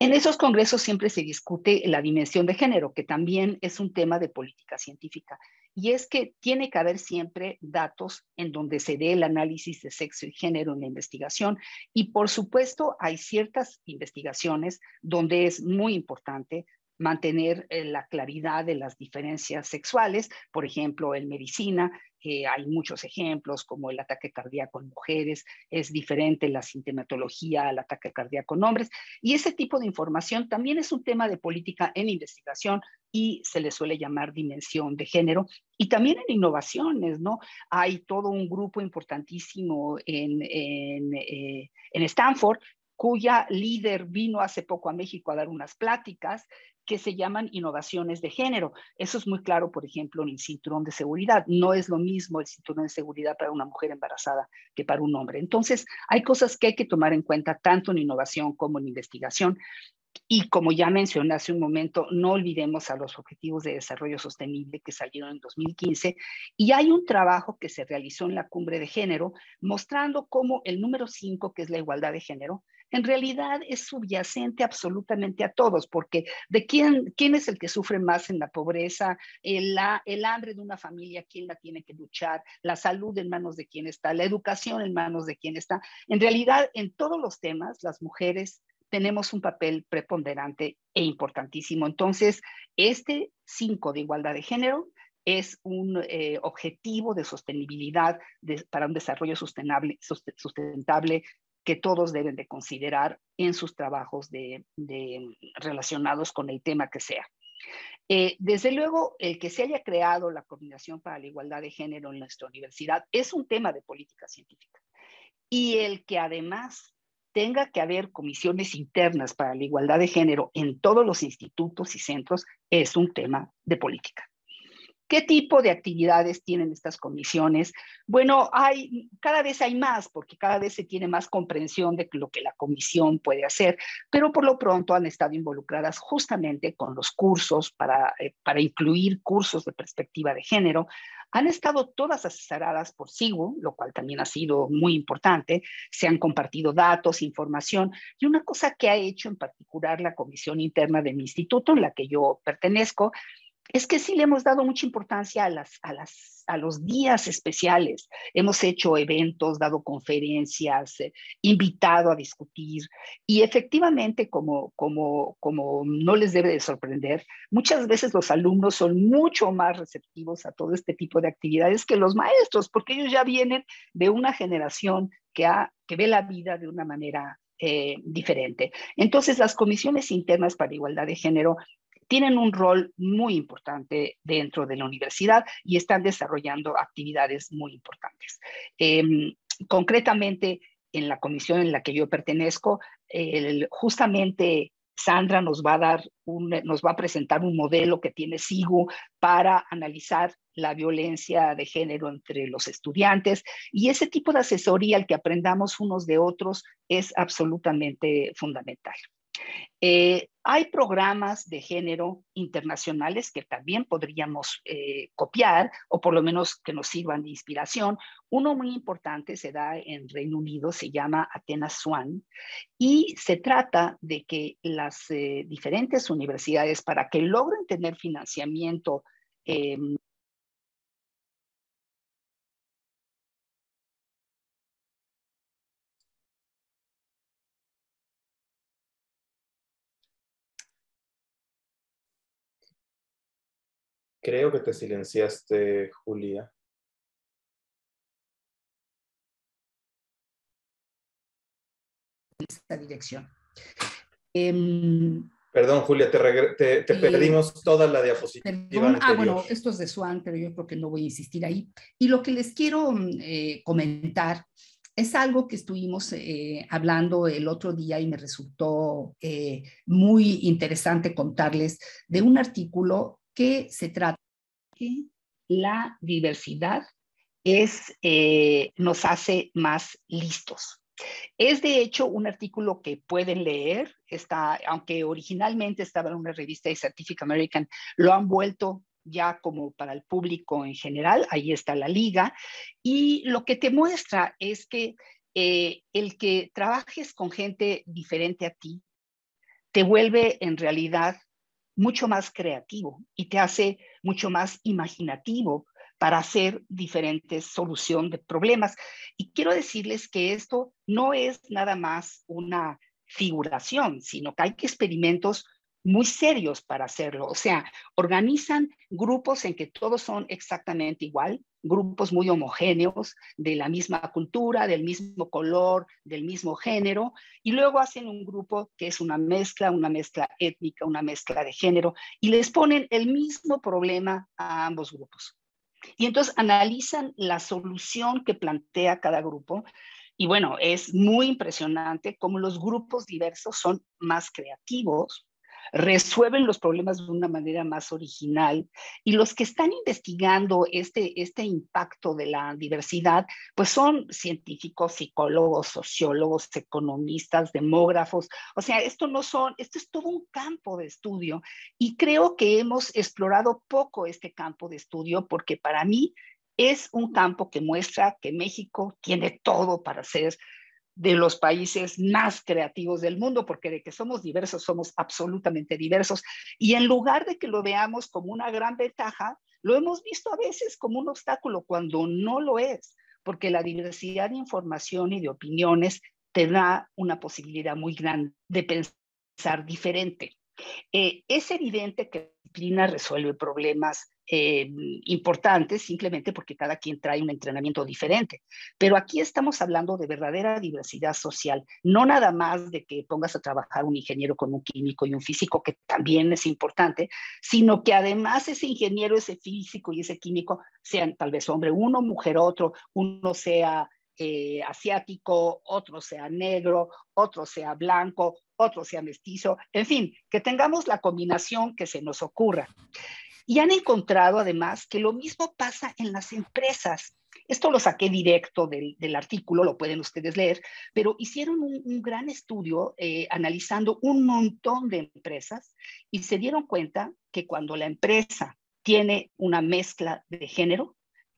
En esos congresos siempre se discute la dimensión de género, que también es un tema de política científica, y es que tiene que haber siempre datos en donde se dé el análisis de sexo y género en la investigación, y por supuesto hay ciertas investigaciones donde es muy importante mantener eh, la claridad de las diferencias sexuales, por ejemplo, en medicina, hay muchos ejemplos como el ataque cardíaco en mujeres, es diferente la sintomatología al ataque cardíaco en hombres, y ese tipo de información también es un tema de política en investigación y se le suele llamar dimensión de género, y también en innovaciones, ¿no? Hay todo un grupo importantísimo en eh, Stanford cuya líder vino hace poco a México a dar unas pláticas que se llaman innovaciones de género. Eso es muy claro, por ejemplo, en el cinturón de seguridad. No es lo mismo el cinturón de seguridad para una mujer embarazada que para un hombre. Entonces, hay cosas que hay que tomar en cuenta tanto en innovación como en investigación. Y como ya mencioné hace un momento, no olvidemos a los Objetivos de Desarrollo Sostenible que salieron en 2015. Y hay un trabajo que se realizó en la cumbre de género mostrando cómo el número 5, que es la igualdad de género, en realidad es subyacente absolutamente a todos, porque de quién, quién es el que sufre más en la pobreza, el, el hambre de una familia, quién la tiene que luchar, la salud en manos de quién está, la educación en manos de quién está. En realidad, en todos los temas, las mujeres tenemos un papel preponderante e importantísimo. Entonces, este 5 de igualdad de género es un eh, objetivo de sostenibilidad para un desarrollo sustentable, sustentable que todos deben de considerar en sus trabajos de, relacionados con el tema que sea. Eh, desde luego, el que se haya creado la Coordinación para la Igualdad de Género en nuestra universidad es un tema de política científica. Y el que además tenga que haber comisiones internas para la igualdad de género en todos los institutos y centros es un tema de política. ¿Qué tipo de actividades tienen estas comisiones? Bueno, hay, cada vez hay más, porque cada vez se tiene más comprensión de lo que la comisión puede hacer, pero por lo pronto han estado involucradas justamente con los cursos para, eh, para incluir cursos de perspectiva de género. Han estado todas asesoradas por SIGU, lo cual también ha sido muy importante. Se han compartido datos, información. Y una cosa que ha hecho en particular la Comisión Interna de mi instituto, en la que yo pertenezco, es que sí le hemos dado mucha importancia a, las, a, los días especiales. Hemos hecho eventos, dado conferencias, eh, invitado a discutir y efectivamente, como, como, como no les debe de sorprender, muchas veces los alumnos son mucho más receptivos a todo este tipo de actividades que los maestros, porque ellos ya vienen de una generación que, que ve la vida de una manera eh, diferente. Entonces, las comisiones internas para igualdad de género tienen un rol muy importante dentro de la universidad y están desarrollando actividades muy importantes. Em, concretamente, en la comisión en la que yo pertenezco, justamente Sandra nos va a dar nos va a presentar un modelo que tiene SIGU para analizar la violencia de género entre los estudiantes y ese tipo de asesoría, al que aprendamos unos de otros, es absolutamente fundamental. Eh, hay programas de género internacionales que también podríamos eh, copiar o por lo menos que nos sirvan de inspiración. Uno muy importante se da en Reino Unido, se llama Atenas Swan y se trata de que las eh, diferentes universidades para que logren tener financiamiento em, Creo que te silenciaste, Julia. Esta dirección. Em, perdón, Julia, te, te, perdimos toda la diapositiva. ah, bueno, esto es de Swan, pero yo creo que no voy a insistir ahí. Y lo que les quiero mm, eh, comentar es algo que estuvimos eh, hablando el otro día y me resultó eh, muy interesante contarles de un artículo que se trata la diversidad es, eh, nos hace más listos. Es de hecho un artículo que pueden leer, está, aunque originalmente estaba en una revista de Scientific American, lo han vuelto ya como para el público en general, ahí está la liga, y lo que te muestra es que eh, el que trabajes con gente diferente a ti te vuelve en realidad mucho más creativo y te hace mucho más imaginativo para hacer diferentes soluciones de problemas. Y quiero decirles que esto no es nada más una figuración, sino que hay experimentos muy serios para hacerlo. O sea, organizan grupos en que todos son exactamente igual, grupos muy homogéneos, de la misma cultura, del mismo color, del mismo género, y luego hacen un grupo que es una mezcla, una mezcla étnica, una mezcla de género, y les ponen el mismo problema a ambos grupos. Y entonces analizan la solución que plantea cada grupo. Y bueno, es muy impresionante cómo los grupos diversos son más creativos, resuelven los problemas de una manera más original y los que están investigando este, este, impacto de la diversidad, pues son científicos, psicólogos, sociólogos, economistas, demógrafos, o sea, esto no son, esto es todo un campo de estudio y creo que hemos explorado poco este campo de estudio porque para mí es un campo que muestra que México tiene todo para ser de los países más creativos del mundo, porque de que somos diversos, somos absolutamente diversos. Y en lugar de que lo veamos como una gran ventaja, lo hemos visto a veces como un obstáculo cuando no lo es, porque la diversidad de información y de opiniones te da una posibilidad muy grande de pensar diferente. Eh, es evidente que la disciplina resuelve problemas eh, importantes simplemente porque cada quien trae un entrenamiento diferente. Pero aquí estamos hablando de verdadera diversidad social, no nada más de que pongas a trabajar un ingeniero con un químico y un físico, que también es importante, sino que además ese ingeniero, ese físico y ese químico sean tal vez hombre uno, mujer otro, uno sea eh, asiático, otro sea negro, otro sea blanco, otro sea mestizo, en fin, que tengamos la combinación que se nos ocurra. Y han encontrado además que lo mismo pasa en las empresas. Esto lo saqué directo del, artículo, lo pueden ustedes leer, pero hicieron un, gran estudio eh, analizando un montón de empresas y se dieron cuenta que cuando la empresa tiene una mezcla de género,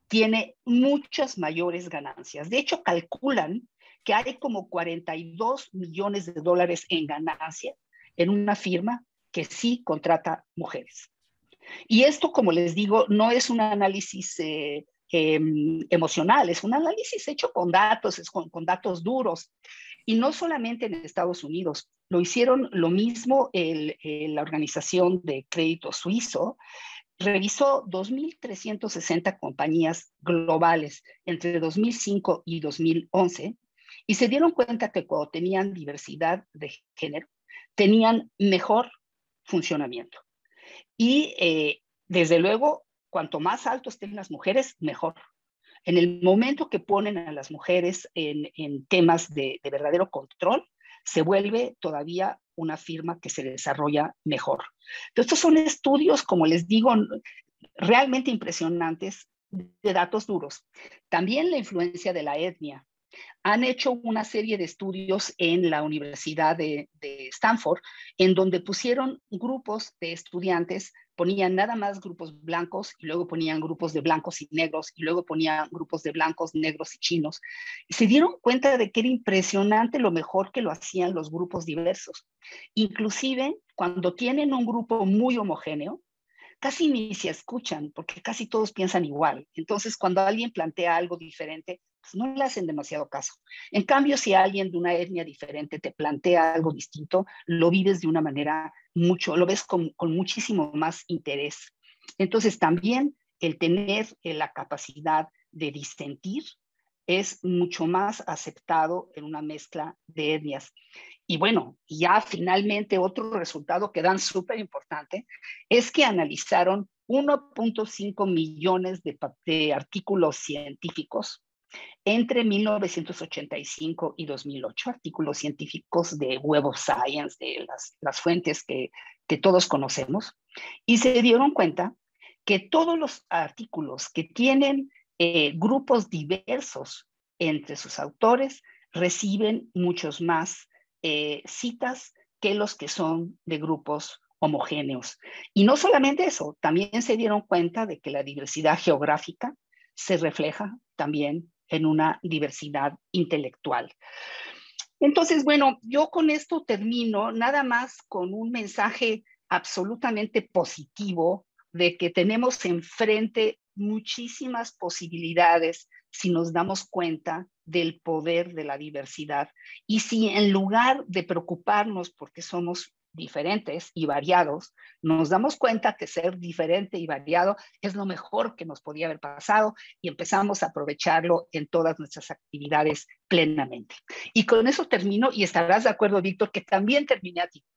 tiene muchas mayores ganancias. De hecho, calculan que hay como 42 millones de dólares en ganancia en una firma que sí contrata mujeres. Y esto, como les digo, no es un análisis eh, em, emocional, es un análisis hecho con datos, es con, datos duros. Y no solamente en Estados Unidos, lo hicieron lo mismo la Organización de Crédito Suizo, revisó 2.360 compañías globales entre 2005 y 2011 y se dieron cuenta que cuando tenían diversidad de género, tenían mejor funcionamiento. Y eh, desde luego, cuanto más altos estén las mujeres, mejor. En el momento que ponen a las mujeres en, temas de, verdadero control, se vuelve todavía una firma que se desarrolla mejor. estos son estudios, como les digo, realmente impresionantes de datos duros. También la influencia de la etnia han hecho una serie de estudios en la Universidad de, Stanford, en donde pusieron grupos de estudiantes, ponían nada más grupos blancos y luego ponían grupos de blancos y negros y luego ponían grupos de blancos, negros y chinos. se dieron cuenta de que era impresionante lo mejor que lo hacían los grupos diversos. Inclusive cuando tienen un grupo muy homogéneo, casi ni se escuchan porque casi todos piensan igual. Entonces, cuando alguien plantea algo diferente, pues, no le hacen demasiado caso. En cambio, si alguien de una etnia diferente te plantea algo distinto, lo vives de una manera mucho, lo ves con, muchísimo más interés. Entonces, también el tener eh, la capacidad de disentir es mucho más aceptado en una mezcla de etnias. Y bueno, ya finalmente otro resultado que dan súper importante es que analizaron 1.5 millones de, artículos científicos entre 1985 y 2008, artículos científicos de Web of Science, de las, fuentes que, todos conocemos, y se dieron cuenta que todos los artículos que tienen eh, grupos diversos entre sus autores reciben muchos más eh, citas que los que son de grupos homogéneos. Y no solamente eso, también se dieron cuenta de que la diversidad geográfica se refleja también en una diversidad intelectual. Entonces, bueno, yo con esto termino nada más con un mensaje absolutamente positivo de que tenemos enfrente muchísimas posibilidades si nos damos cuenta del poder de la diversidad y si en lugar de preocuparnos porque somos diferentes y variados, nos damos cuenta que ser diferente y variado es lo mejor que nos podía haber pasado y empezamos a aprovecharlo en todas nuestras actividades plenamente. Y con eso termino y estarás de acuerdo, Víctor, que también terminé a tiempo.